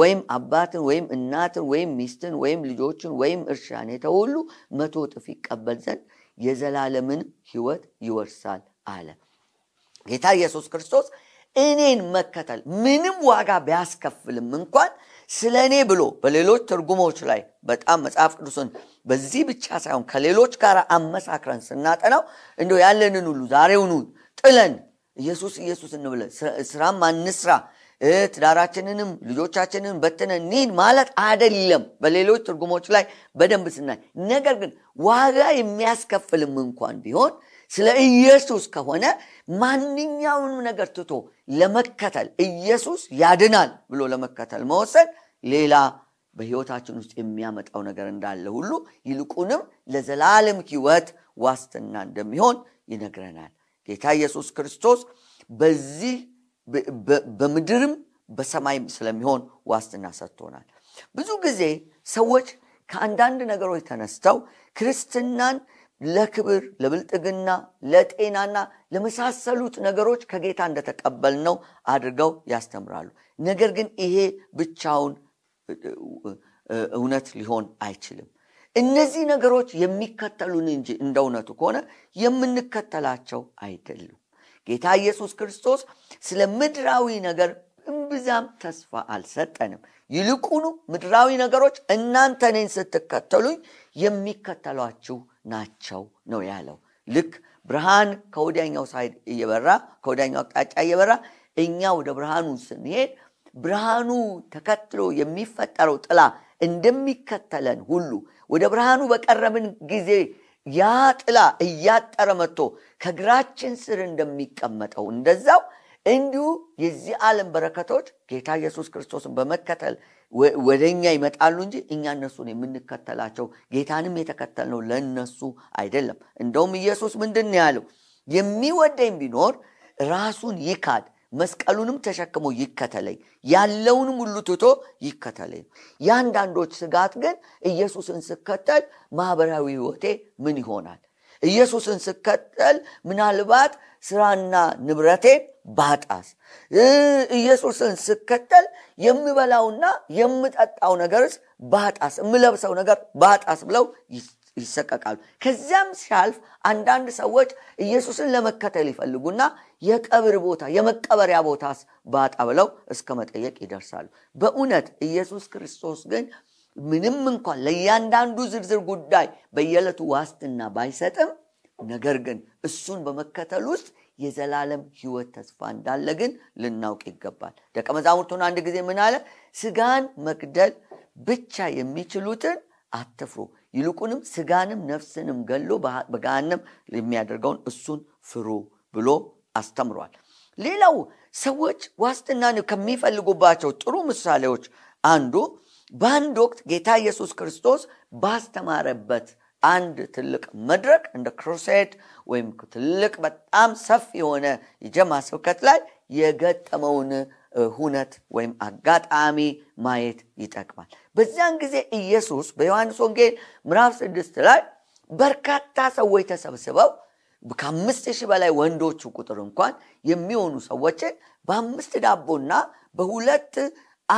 ወይም አባትን ወይም እናትን ወይም ሚስትን ወይም ልጆችን ወይም እርሻን የተው ሁሉ መቶ ጥፍ ይቀበል ዘንድ የዘላለምን ህይወት ይወርሳል አለ ጌታ ኢየሱስ ክርስቶስ። እኔን መከተል ምንም ዋጋ ቢያስከፍልም እንኳን ስለ እኔ ብሎ በሌሎች ትርጉሞች ላይ በጣም መጽሐፍ ቅዱስን በዚህ ብቻ ሳይሆን ከሌሎች ጋር አመሳክረን ስናጠናው እንደ ያለንን ሁሉ ዛሬውኑ ጥለን ኢየሱስ ኢየሱስ እንብለ ስራም አንስራ ትዳራችንንም ልጆቻችንን በትነ ኒን ማለት አደለም በሌሎች ትርጉሞች ላይ በደንብ ስናይ፣ ነገር ግን ዋጋ የሚያስከፍልም እንኳን ቢሆን ስለ ኢየሱስ ከሆነ ማንኛውንም ነገር ትቶ ለመከተል ኢየሱስ ያድናል ብሎ ለመከተል መወሰን ሌላ በህይወታችን ውስጥ የሚያመጣው ነገር እንዳለ ሁሉ ይልቁንም ለዘላለም ህይወት ዋስትና እንደሚሆን ይነግረናል። ጌታ ኢየሱስ ክርስቶስ በዚህ በምድርም በሰማይም ስለሚሆን ዋስትና ሰጥቶናል። ብዙ ጊዜ ሰዎች ከአንዳንድ ነገሮች ተነስተው ክርስትናን ለክብር፣ ለብልጥግና፣ ለጤናና ለመሳሰሉት ነገሮች ከጌታ እንደተቀበልነው አድርገው ያስተምራሉ። ነገር ግን ይሄ ብቻውን እውነት ሊሆን አይችልም። እነዚህ ነገሮች የሚከተሉን እንጂ እንደ እውነቱ ከሆነ የምንከተላቸው አይደሉም። ጌታ ኢየሱስ ክርስቶስ ስለ ምድራዊ ነገር እምብዛም ተስፋ አልሰጠንም። ይልቁኑ ምድራዊ ነገሮች እናንተ ስትከተሉኝ የሚከተሏችሁ ናቸው ነው ያለው። ልክ ብርሃን ከወዲያኛው ሳይድ እየበራ ከወዲያኛው አቅጣጫ እየበራ እኛ ወደ ብርሃኑ ስንሄድ ብርሃኑ ተከትሎ የሚፈጠረው ጥላ እንደሚከተለን ሁሉ ወደ ብርሃኑ በቀረብን ጊዜ ያ ጥላ እያጠረ መጥቶ ከእግራችን ስር እንደሚቀመጠው እንደዛው እንዲሁ የዚህ ዓለም በረከቶች ጌታ ኢየሱስ ክርስቶስን በመከተል ወደ እኛ ይመጣሉ እንጂ እኛ እነሱን የምንከተላቸው ጌታንም የተከተልነው ለእነሱ አይደለም። እንደውም ኢየሱስ ምንድን ያለው የሚወደኝ ቢኖር ራሱን ይካድ መስቀሉንም ተሸክሞ ይከተለኝ፣ ያለውንም ሁሉ ትቶ ይከተለኝ። የአንዳንዶች ስጋት ግን ኢየሱስን ስከተል ማህበራዊ ህይወቴ ምን ይሆናል? ኢየሱስን ስከተል ምናልባት ስራና ንብረቴ ባጣስ? ኢየሱስን ስከተል የምበላውና የምጠጣው ነገርስ ባጣስ? የምለብሰው ነገር ባጣስ? ብለው ይሰቀቃሉ። ከዚያም ሲያልፍ አንዳንድ ሰዎች ኢየሱስን ለመከተል ይፈልጉና የቀብር ቦታ የመቀበሪያ ቦታስ ባጣ ብለው እስከ መጠየቅ ይደርሳሉ። በእውነት ኢየሱስ ክርስቶስ ግን ምንም እንኳን ለእያንዳንዱ ዝርዝር ጉዳይ በየዕለቱ ዋስትና ባይሰጥም፣ ነገር ግን እሱን በመከተል ውስጥ የዘላለም ሕይወት ተስፋ እንዳለ ግን ልናውቅ ይገባል። ደቀ መዛሙርቱን አንድ ጊዜ ምን አለ? ስጋን መግደል ብቻ የሚችሉትን አትፍሩ ይልቁንም ስጋንም ነፍስንም ገሎ በገሃነም የሚያደርገውን እሱን ፍሩ ብሎ አስተምሯል። ሌላው ሰዎች ዋስትናን ከሚፈልጉባቸው ጥሩ ምሳሌዎች አንዱ በአንድ ወቅት ጌታ ኢየሱስ ክርስቶስ ባስተማረበት አንድ ትልቅ መድረክ እንደ ክሮሴድ ወይም ትልቅ በጣም ሰፊ የሆነ የጀማ ስብከት ላይ የገጠመውን ሁነት ወይም አጋጣሚ ማየት ይጠቅማል። በዚያን ጊዜ ኢየሱስ በዮሐንስ ወንጌል ምዕራፍ ስድስት ላይ በርካታ ሰዎች ተሰብስበው ከአምስት ሺህ በላይ ወንዶቹ ቁጥር እንኳን የሚሆኑ ሰዎችን በአምስት ዳቦና በሁለት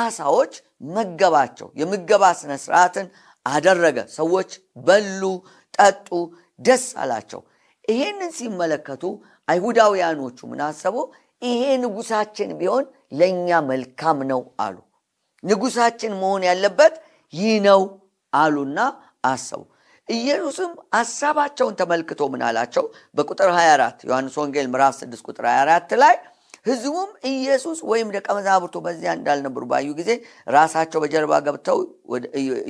አሳዎች መገባቸው። የምገባ ስነ ስርዓትን አደረገ። ሰዎች በሉ፣ ጠጡ፣ ደስ አላቸው። ይሄንን ሲመለከቱ አይሁዳውያኖቹ ምን አሰቡ? ይሄ ንጉሳችን ቢሆን ለእኛ መልካም ነው አሉ። ንጉሳችን መሆን ያለበት ይህ ነው አሉና አሰቡ። ኢየሱስም አሳባቸውን ተመልክቶ ምን አላቸው? በቁጥር 24 ዮሐንስ ወንጌል ምራፍ 6 ቁጥር 24 ላይ ህዝቡም ኢየሱስ ወይም ደቀ መዛብርቱ በዚያ እንዳልነበሩ ባዩ ጊዜ ራሳቸው በጀርባ ገብተው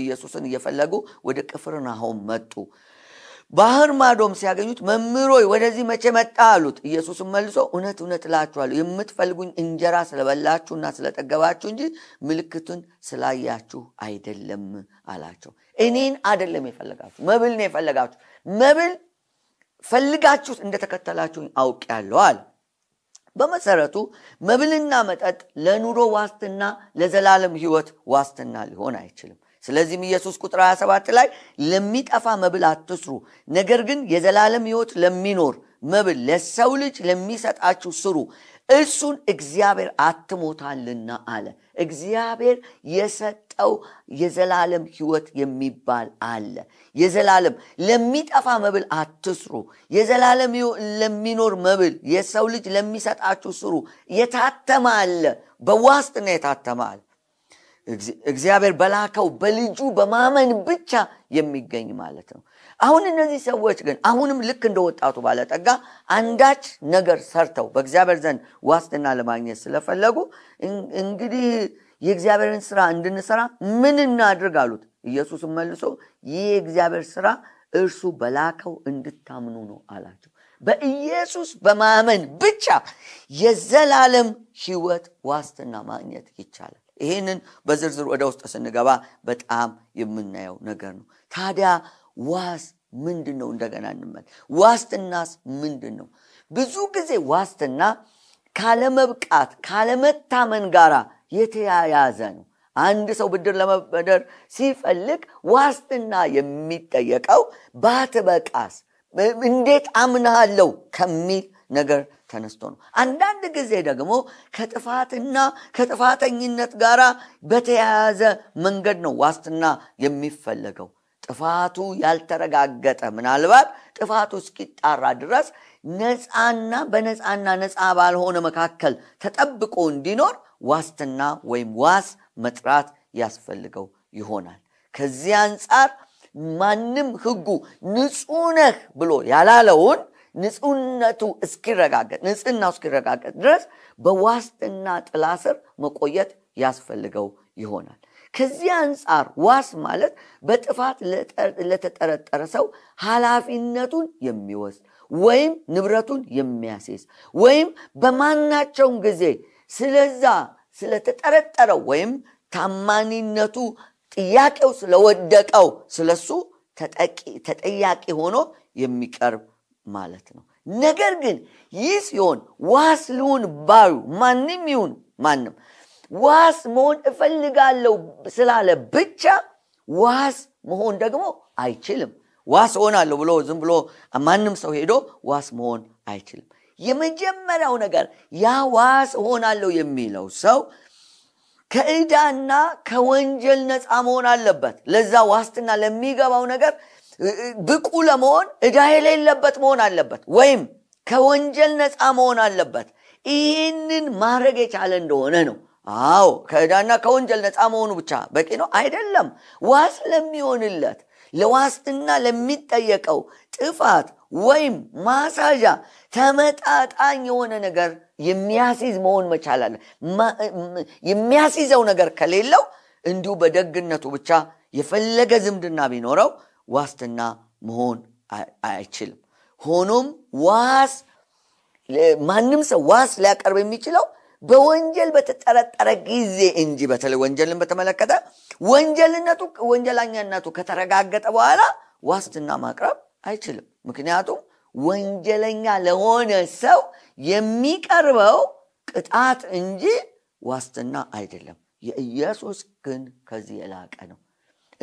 ኢየሱስን እየፈለጉ ወደ ቅፍርናሆም መጡ። ባህር ማዶም ሲያገኙት መምሮ ወደዚህ መቼ መጣ አሉት። ኢየሱስም መልሶ እውነት እውነት እላችኋለሁ የምትፈልጉኝ እንጀራ ስለበላችሁና ስለጠገባችሁ እንጂ ምልክቱን ስላያችሁ አይደለም አላቸው። እኔን አይደለም የፈለጋችሁ መብል ነው የፈለጋችሁ መብል ፈልጋችሁት እንደተከተላችሁ አውቅ ያለዋል። በመሰረቱ መብልና መጠጥ ለኑሮ ዋስትና ለዘላለም ህይወት ዋስትና ሊሆን አይችልም። ስለዚህም ኢየሱስ ቁጥር 27 ላይ ለሚጠፋ መብል አትስሩ፣ ነገር ግን የዘላለም ህይወት ለሚኖር መብል ለሰው ልጅ ለሚሰጣችሁ ስሩ፣ እሱን እግዚአብሔር አትሞታልና አለ። እግዚአብሔር የሰጠው የዘላለም ህይወት የሚባል አለ። የዘላለም ለሚጠፋ መብል አትስሩ፣ የዘላለም ለሚኖር መብል የሰው ልጅ ለሚሰጣችሁ ስሩ። የታተማ አለ፣ በዋስትና የታተማ አለ። እግዚአብሔር በላከው በልጁ በማመን ብቻ የሚገኝ ማለት ነው። አሁን እነዚህ ሰዎች ግን አሁንም ልክ እንደ ወጣቱ ባለጠጋ አንዳች ነገር ሰርተው በእግዚአብሔር ዘንድ ዋስትና ለማግኘት ስለፈለጉ እንግዲህ የእግዚአብሔርን ስራ እንድንሰራ ምን እናድርግ አሉት። ኢየሱስም መልሶ ይህ የእግዚአብሔር ስራ እርሱ በላከው እንድታምኑ ነው አላቸው። በኢየሱስ በማመን ብቻ የዘላለም ህይወት ዋስትና ማግኘት ይቻላል። ይህንን በዝርዝር ወደ ውስጥ ስንገባ በጣም የምናየው ነገር ነው። ታዲያ ዋስ ምንድን ነው? እንደገና እንመል። ዋስትናስ ምንድን ነው? ብዙ ጊዜ ዋስትና ካለመብቃት ካለመታመን ጋር የተያያዘ ነው። አንድ ሰው ብድር ለመበደር ሲፈልግ ዋስትና የሚጠየቀው ባትበቃስ፣ እንዴት አምናሃለው ከሚል ነገር ተነስቶ ነው። አንዳንድ ጊዜ ደግሞ ከጥፋትና ከጥፋተኝነት ጋር በተያያዘ መንገድ ነው ዋስትና የሚፈለገው። ጥፋቱ ያልተረጋገጠ ምናልባት ጥፋቱ እስኪጣራ ድረስ ነፃና በነፃና ነፃ ባልሆነ መካከል ተጠብቆ እንዲኖር ዋስትና ወይም ዋስ መጥራት ያስፈልገው ይሆናል። ከዚህ አንጻር ማንም ሕጉ ንጹህ ነህ ብሎ ያላለውን ንጹህነቱ እስኪረጋገጥ ንጽህናው እስኪረጋገጥ ድረስ በዋስትና ጥላ ስር መቆየት ያስፈልገው ይሆናል። ከዚህ አንጻር ዋስ ማለት በጥፋት ለተጠረጠረ ሰው ሀላፊነቱን የሚወስድ ወይም ንብረቱን የሚያሴስ ወይም በማናቸውም ጊዜ ስለዛ ስለተጠረጠረው ወይም ታማኒነቱ ጥያቄው ስለወደቀው ስለሱ ተጠያቂ ሆኖ የሚቀርብ ማለት ነው። ነገር ግን ይህ ሲሆን ዋስ ልሁን ባዩ ማንም ይሁን ማንም ዋስ መሆን እፈልጋለሁ ስላለ ብቻ ዋስ መሆን ደግሞ አይችልም። ዋስ እሆናለሁ ብሎ ዝም ብሎ ማንም ሰው ሄዶ ዋስ መሆን አይችልም። የመጀመሪያው ነገር ያ ዋስ እሆናለሁ የሚለው ሰው ከእዳና ከወንጀል ነፃ መሆን አለበት። ለዛ ዋስትና ለሚገባው ነገር ብቁ ለመሆን እዳ የሌለበት መሆን አለበት፣ ወይም ከወንጀል ነፃ መሆን አለበት። ይህንን ማድረግ የቻለ እንደሆነ ነው። አዎ ከእዳና ከወንጀል ነፃ መሆኑ ብቻ በቂ ነው አይደለም። ዋስ ለሚሆንለት ለዋስትና ለሚጠየቀው ጥፋት ወይም ማሳዣ ተመጣጣኝ የሆነ ነገር የሚያስይዝ መሆን መቻላለ የሚያስይዘው ነገር ከሌለው እንዲሁ በደግነቱ ብቻ የፈለገ ዝምድና ቢኖረው ዋስትና መሆን አይችልም። ሆኖም ዋስ ማንም ሰው ዋስ ሊያቀርብ የሚችለው በወንጀል በተጠረጠረ ጊዜ እንጂ በተለይ ወንጀልን በተመለከተ ወንጀልነቱ ወንጀላኛነቱ ከተረጋገጠ በኋላ ዋስትና ማቅረብ አይችልም። ምክንያቱም ወንጀለኛ ለሆነ ሰው የሚቀርበው ቅጣት እንጂ ዋስትና አይደለም። የኢየሱስ ግን ከዚህ የላቀ ነው።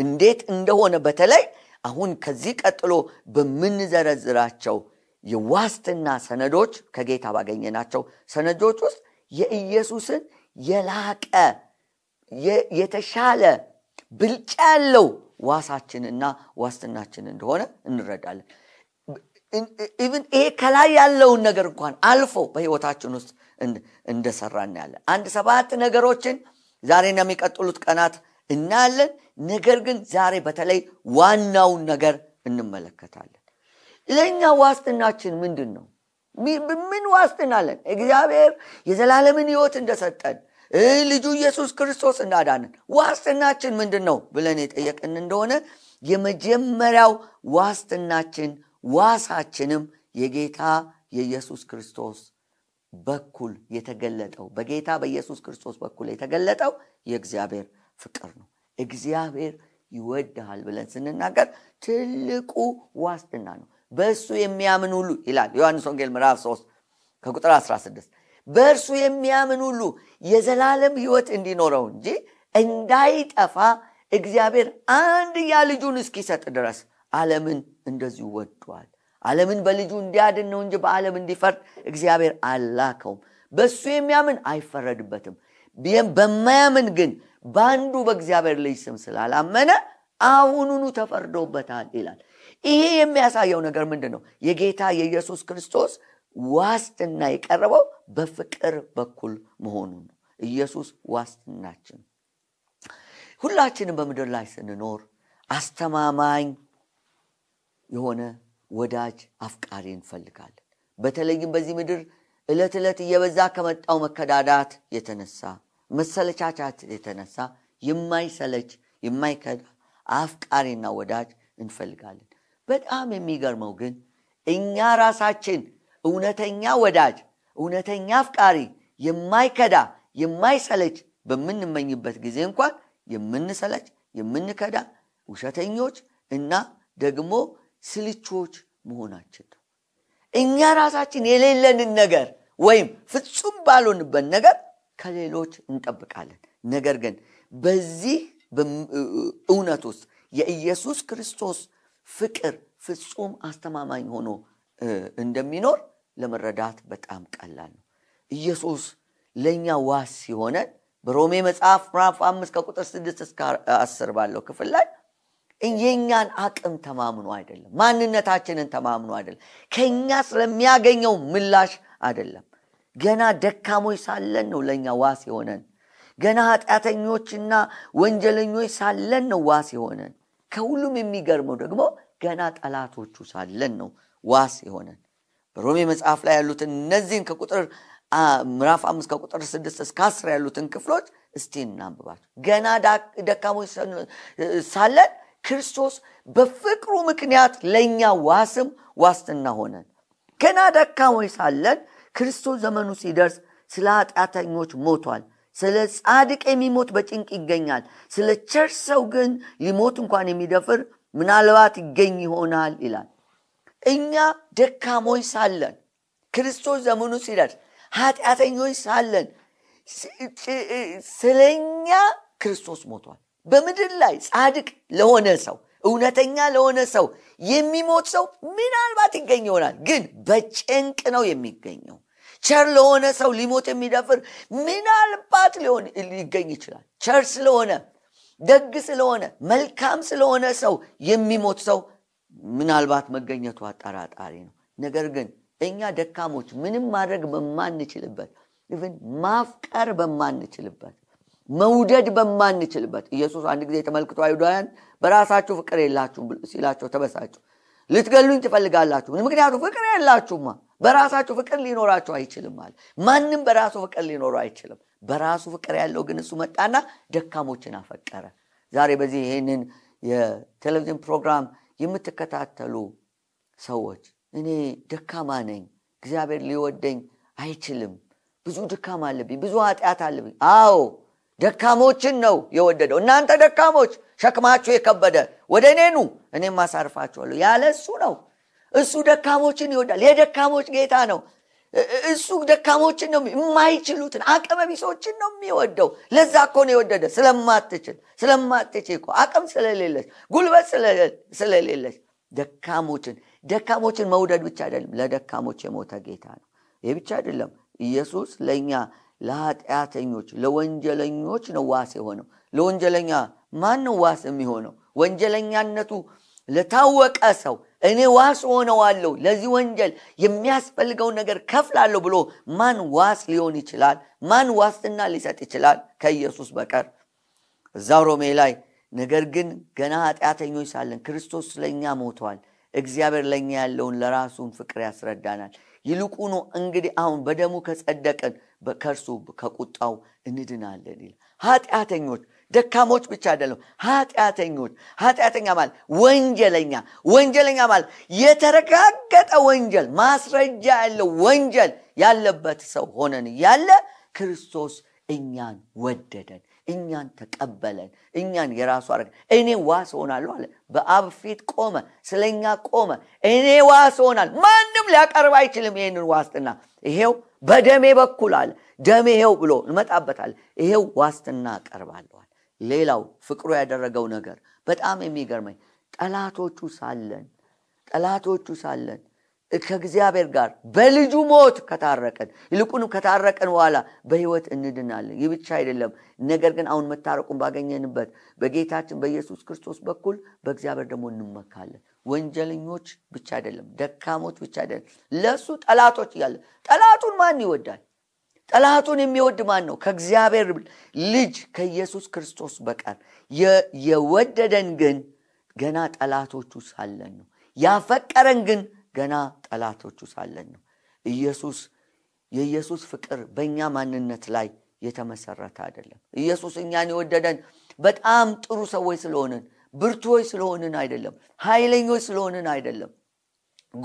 እንዴት እንደሆነ በተለይ አሁን ከዚህ ቀጥሎ በምንዘረዝራቸው የዋስትና ሰነዶች ከጌታ ባገኘናቸው ሰነዶች ውስጥ የኢየሱስን የላቀ የተሻለ ብልጫ ያለው ዋሳችንና ዋስትናችን እንደሆነ እንረዳለን ኢቭን ይሄ ከላይ ያለውን ነገር እንኳን አልፎ በህይወታችን ውስጥ እንደሰራ እናያለን አንድ ሰባት ነገሮችን ዛሬና የሚቀጥሉት ቀናት እናያለን። ነገር ግን ዛሬ በተለይ ዋናውን ነገር እንመለከታለን። ለእኛ ዋስትናችን ምንድን ነው? ምን ዋስትና አለን? እግዚአብሔር የዘላለምን ሕይወት እንደሰጠን ልጁ ኢየሱስ ክርስቶስ እንዳዳነን ዋስትናችን ምንድን ነው ብለን የጠየቅን እንደሆነ የመጀመሪያው ዋስትናችን ዋሳችንም የጌታ የኢየሱስ ክርስቶስ በኩል የተገለጠው በጌታ በኢየሱስ ክርስቶስ በኩል የተገለጠው የእግዚአብሔር ፍቅር ነው። እግዚአብሔር ይወድሃል ብለን ስንናገር ትልቁ ዋስትና ነው። በእሱ የሚያምን ሁሉ ይላል ዮሐንስ ወንጌል ምዕራፍ 3 ከቁጥር 16 በእርሱ የሚያምን ሁሉ የዘላለም ሕይወት እንዲኖረው እንጂ እንዳይጠፋ እግዚአብሔር አንድያ ልጁን እስኪሰጥ ድረስ ዓለምን እንደዚሁ ወዷል። ዓለምን በልጁ እንዲያድን ነው እንጂ በዓለም እንዲፈርድ እግዚአብሔር አላከውም። በእሱ የሚያምን አይፈረድበትም። በማያምን ግን በአንዱ በእግዚአብሔር ልጅ ስም ስላላመነ አሁኑኑ ተፈርዶበታል ይላል ይሄ የሚያሳየው ነገር ምንድን ነው የጌታ የኢየሱስ ክርስቶስ ዋስትና የቀረበው በፍቅር በኩል መሆኑን ነው ኢየሱስ ዋስትናችን ሁላችንም በምድር ላይ ስንኖር አስተማማኝ የሆነ ወዳጅ አፍቃሪ እንፈልጋለን በተለይም በዚህ ምድር እለት ዕለት እየበዛ ከመጣው መከዳዳት የተነሳ መሰለቻቻት የተነሳ የማይሰለች የማይከዳ አፍቃሪና ወዳጅ እንፈልጋለን። በጣም የሚገርመው ግን እኛ ራሳችን እውነተኛ ወዳጅ፣ እውነተኛ አፍቃሪ፣ የማይከዳ የማይሰለች በምንመኝበት ጊዜ እንኳን የምንሰለች፣ የምንከዳ ውሸተኞች እና ደግሞ ስልቾች መሆናችን ነው። እኛ ራሳችን የሌለንን ነገር ወይም ፍጹም ባልሆንበት ነገር ከሌሎች እንጠብቃለን። ነገር ግን በዚህ እውነት ውስጥ የኢየሱስ ክርስቶስ ፍቅር ፍጹም አስተማማኝ ሆኖ እንደሚኖር ለመረዳት በጣም ቀላል ነው። ኢየሱስ ለእኛ ዋስ ሲሆነን በሮሜ መጽሐፍ ምራፍ አምስት ከቁጥር ስድስት እስከ አስር ባለው ክፍል ላይ የእኛን አቅም ተማምኖ አይደለም፣ ማንነታችንን ተማምኖ አይደለም፣ ከእኛ ስለሚያገኘው ምላሽ አይደለም። ገና ደካሞች ሳለን ነው ለእኛ ዋስ የሆነን። ገና ኃጢአተኞችና ወንጀለኞች ሳለን ነው ዋስ የሆነን። ከሁሉም የሚገርመው ደግሞ ገና ጠላቶቹ ሳለን ነው ዋስ የሆነን። በሮሜ መጽሐፍ ላይ ያሉትን እነዚህን ከቁጥር ምራፍ አምስት ከቁጥር ስድስት እስከ አስር ያሉትን ክፍሎች እስቲ እናንብባቸው። ገና ደካሞች ሳለን ክርስቶስ በፍቅሩ ምክንያት ለእኛ ዋስም ዋስትና ሆነን። ገና ደካሞች ሳለን ክርስቶስ ዘመኑ ሲደርስ ስለ ኃጢአተኞች ሞቷል ስለ ጻድቅ የሚሞት በጭንቅ ይገኛል ስለ ቸር ሰው ግን ሊሞት እንኳን የሚደፍር ምናልባት ይገኝ ይሆናል ይላል እኛ ደካሞች ሳለን ክርስቶስ ዘመኑ ሲደርስ ኃጢአተኞች ሳለን ስለኛ ክርስቶስ ሞቷል በምድር ላይ ጻድቅ ለሆነ ሰው እውነተኛ ለሆነ ሰው የሚሞት ሰው ምናልባት ይገኝ ይሆናል ግን በጭንቅ ነው የሚገኘው ቸር ለሆነ ሰው ሊሞት የሚደፍር ምናልባት ሊሆን ሊገኝ ይችላል። ቸር ስለሆነ ደግ ስለሆነ መልካም ስለሆነ ሰው የሚሞት ሰው ምናልባት መገኘቱ አጠራጣሪ ነው። ነገር ግን እኛ ደካሞች ምንም ማድረግ በማንችልበት ኢቭን ማፍቀር በማንችልበት መውደድ በማንችልበት ኢየሱስ አንድ ጊዜ ተመልክቶ አይሁዳውያን በራሳችሁ ፍቅር የላችሁ ሲላቸው ተበሳጩ። ልትገሉኝ ትፈልጋላችሁ። ምክንያቱም ፍቅር ያላችሁማ በራሳችሁ ፍቅር ሊኖራችሁ አይችልም አለ። ማንም በራሱ ፍቅር ሊኖረው አይችልም። በራሱ ፍቅር ያለው ግን እሱ መጣና ደካሞችን አፈቀረ። ዛሬ በዚህ ይህንን የቴሌቪዥን ፕሮግራም የምትከታተሉ ሰዎች እኔ ደካማ ነኝ፣ እግዚአብሔር ሊወደኝ አይችልም፣ ብዙ ድካም አለብኝ፣ ብዙ ኃጢአት አለብኝ። አዎ ደካሞችን ነው የወደደው እናንተ ደካሞች ሸክማችሁ የከበደ ወደ እኔ ኑ እኔም አሳርፋችኋለሁ ያለ እሱ ነው እሱ ደካሞችን ይወዳል የደካሞች ጌታ ነው እሱ ደካሞችን ነው የማይችሉትን አቅመቢሶችን ነው የሚወደው ለዛ እኮ ነው የወደደ ስለማትችል ስለማትች እኮ አቅም ስለሌለች ጉልበት ስለሌለች ደካሞችን ደካሞችን መውደድ ብቻ አይደለም ለደካሞች የሞተ ጌታ ነው ይህ ብቻ አይደለም ኢየሱስ ለእኛ ለኃጢአተኞች ለወንጀለኞች ነው ዋስ የሆነው። ለወንጀለኛ ማን ነው ዋስ የሚሆነው? ወንጀለኛነቱ ለታወቀ ሰው እኔ ዋስ ሆነዋለሁ፣ ለዚህ ወንጀል የሚያስፈልገውን ነገር ከፍላለሁ ብሎ ማን ዋስ ሊሆን ይችላል? ማን ዋስትና ሊሰጥ ይችላል? ከኢየሱስ በቀር። እዛ ሮሜ ላይ ነገር ግን ገና ኃጢአተኞች ሳለን ክርስቶስ ለእኛ ሞተዋል። እግዚአብሔር ለእኛ ያለውን ለራሱን ፍቅር ያስረዳናል። ይልቁኑ እንግዲህ አሁን በደሙ ከጸደቅን ከእርሱ ከቁጣው እንድናለን ይል ኃጢአተኞች ደካሞች ብቻ አይደለም፣ ኃጢአተኞች ኃጢአተኛ ማለት ወንጀለኛ፣ ወንጀለኛ ማለት የተረጋገጠ ወንጀል ማስረጃ ያለው ወንጀል ያለበት ሰው ሆነን እያለ ክርስቶስ እኛን ወደደን። እኛን ተቀበለን፣ እኛን የራሱ አረገ። እኔ ዋስ ሆናለሁ አለ። በአብ ፊት ቆመ፣ ስለኛ ቆመ። እኔ ዋስ ሆናለሁ። ማንም ሊያቀርብ አይችልም ይህንን ዋስትና። ይሄው በደሜ በኩል አለ። ደሜ ይሄው ብሎ እንመጣበታል ይሄው ዋስትና አቀርባለዋል። ሌላው ፍቅሩ ያደረገው ነገር በጣም የሚገርመኝ ጠላቶቹ ሳለን ጠላቶቹ ሳለን ከእግዚአብሔር ጋር በልጁ ሞት ከታረቀን ይልቁንም ከታረቀን በኋላ በህይወት እንድናለን። ይህ ብቻ አይደለም፣ ነገር ግን አሁን መታረቁን ባገኘንበት በጌታችን በኢየሱስ ክርስቶስ በኩል በእግዚአብሔር ደግሞ እንመካለን። ወንጀለኞች ብቻ አይደለም፣ ደካሞች ብቻ አይደለም፣ ለእሱ ጠላቶች እያለ ጠላቱን ማን ይወዳል? ጠላቱን የሚወድ ማን ነው? ከእግዚአብሔር ልጅ ከኢየሱስ ክርስቶስ በቀር። የወደደን ግን ገና ጠላቶቹ ሳለን ነው። ያፈቀረን ግን ገና ጠላቶቹ ሳለን ነው። ኢየሱስ የኢየሱስ ፍቅር በእኛ ማንነት ላይ የተመሰረተ አይደለም። ኢየሱስ እኛን የወደደን በጣም ጥሩ ሰዎች ስለሆንን፣ ብርቱዎች ስለሆንን አይደለም። ኃይለኞች ስለሆንን አይደለም።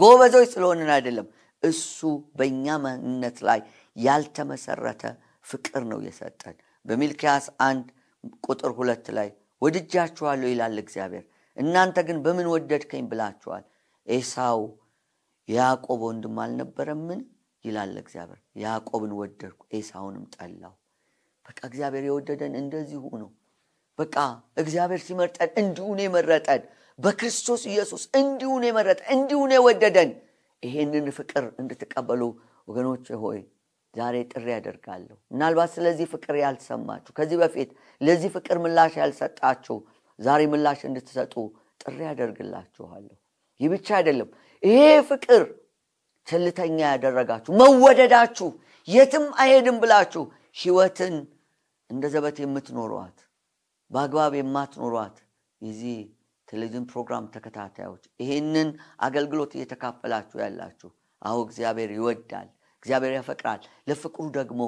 ጎበዞች ስለሆንን አይደለም። እሱ በእኛ ማንነት ላይ ያልተመሰረተ ፍቅር ነው የሰጠን። በሚልኪያስ አንድ ቁጥር ሁለት ላይ ወድጃችኋለሁ ይላል እግዚአብሔር፣ እናንተ ግን በምን ወደድከኝ ብላችኋል። ኤሳው ያዕቆብ ወንድም አልነበረምን ይላል እግዚአብሔር። ያዕቆብን ወደድኩ ኤሳውንም ጠላሁ። በቃ እግዚአብሔር የወደደን እንደዚሁ ነው። በቃ እግዚአብሔር ሲመርጠን እንዲሁን የመረጠን በክርስቶስ ኢየሱስ እንዲሁን የመረጠን እንዲሁን የወደደን ይሄንን ፍቅር እንድትቀበሉ ወገኖች ሆይ ዛሬ ጥሪ ያደርጋለሁ። ምናልባት ስለዚህ ፍቅር ያልሰማችሁ፣ ከዚህ በፊት ለዚህ ፍቅር ምላሽ ያልሰጣችሁ ዛሬ ምላሽ እንድትሰጡ ጥሪ ያደርግላችኋለሁ። ይህ ብቻ አይደለም። ይሄ ፍቅር ችልተኛ ያደረጋችሁ መወደዳችሁ የትም አይሄድም ብላችሁ ህይወትን እንደ ዘበት የምትኖሯት በአግባብ የማትኖሯት የዚህ ቴሌቪዥን ፕሮግራም ተከታታዮች ይህንን አገልግሎት እየተካፈላችሁ ያላችሁ አሁ እግዚአብሔር ይወዳል፣ እግዚአብሔር ያፈቅራል። ለፍቅሩ ደግሞ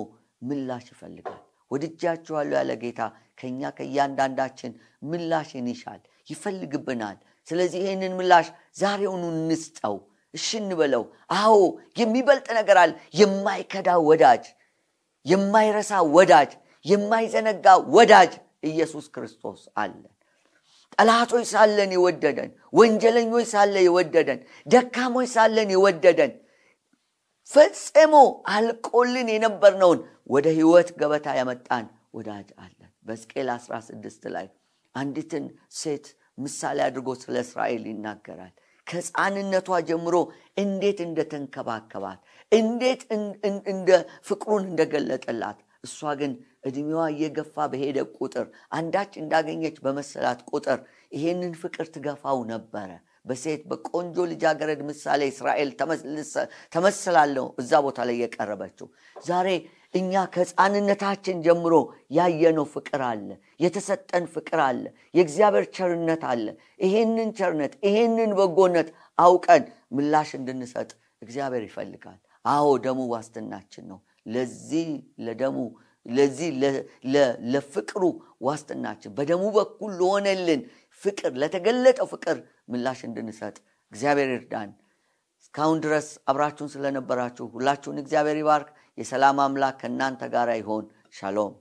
ምላሽ ይፈልጋል። ወድጃችኋለሁ ያለ ጌታ ከእኛ ከእያንዳንዳችን ምላሽን ይሻል፣ ይፈልግብናል። ስለዚህ ይህንን ምላሽ ዛሬውኑ እንስጠው፣ እሽ እንበለው። አዎ የሚበልጥ ነገር አለ። የማይከዳ ወዳጅ፣ የማይረሳ ወዳጅ፣ የማይዘነጋ ወዳጅ ኢየሱስ ክርስቶስ አለ። ጠላቶች ሳለን የወደደን፣ ወንጀለኞች ሳለ የወደደን፣ ደካሞች ሳለን የወደደን ፈጽሞ አልቆልን የነበርነውን ወደ ህይወት ገበታ ያመጣን ወዳጅ አለን። በሕዝቅኤል 16 ላይ አንዲትን ሴት ምሳሌ አድርጎ ስለ እስራኤል ይናገራል። ከህፃንነቷ ጀምሮ እንዴት እንደተንከባከባት፣ እንዴት እንደ ፍቅሩን እንደገለጠላት እሷ ግን እድሜዋ እየገፋ በሄደ ቁጥር አንዳች እንዳገኘች በመሰላት ቁጥር ይሄንን ፍቅር ትገፋው ነበረ። በሴት በቆንጆ ልጃገረድ ምሳሌ እስራኤል ተመስላለው እዛ ቦታ ላይ የቀረበችው ዛሬ እኛ ከህፃንነታችን ጀምሮ ያየነው ፍቅር አለ፣ የተሰጠን ፍቅር አለ፣ የእግዚአብሔር ቸርነት አለ። ይሄንን ቸርነት ይሄንን በጎነት አውቀን ምላሽ እንድንሰጥ እግዚአብሔር ይፈልጋል። አዎ ደሙ ዋስትናችን ነው። ለዚህ ለደሙ ለዚህ ለፍቅሩ ዋስትናችን በደሙ በኩል ለሆነልን ፍቅር ለተገለጠው ፍቅር ምላሽ እንድንሰጥ እግዚአብሔር ይርዳን። እስካሁን ድረስ አብራችሁን ስለነበራችሁ ሁላችሁን እግዚአብሔር ይባርክ። የሰላም አምላክ ከእናንተ ጋር ይሆን። ሻሎም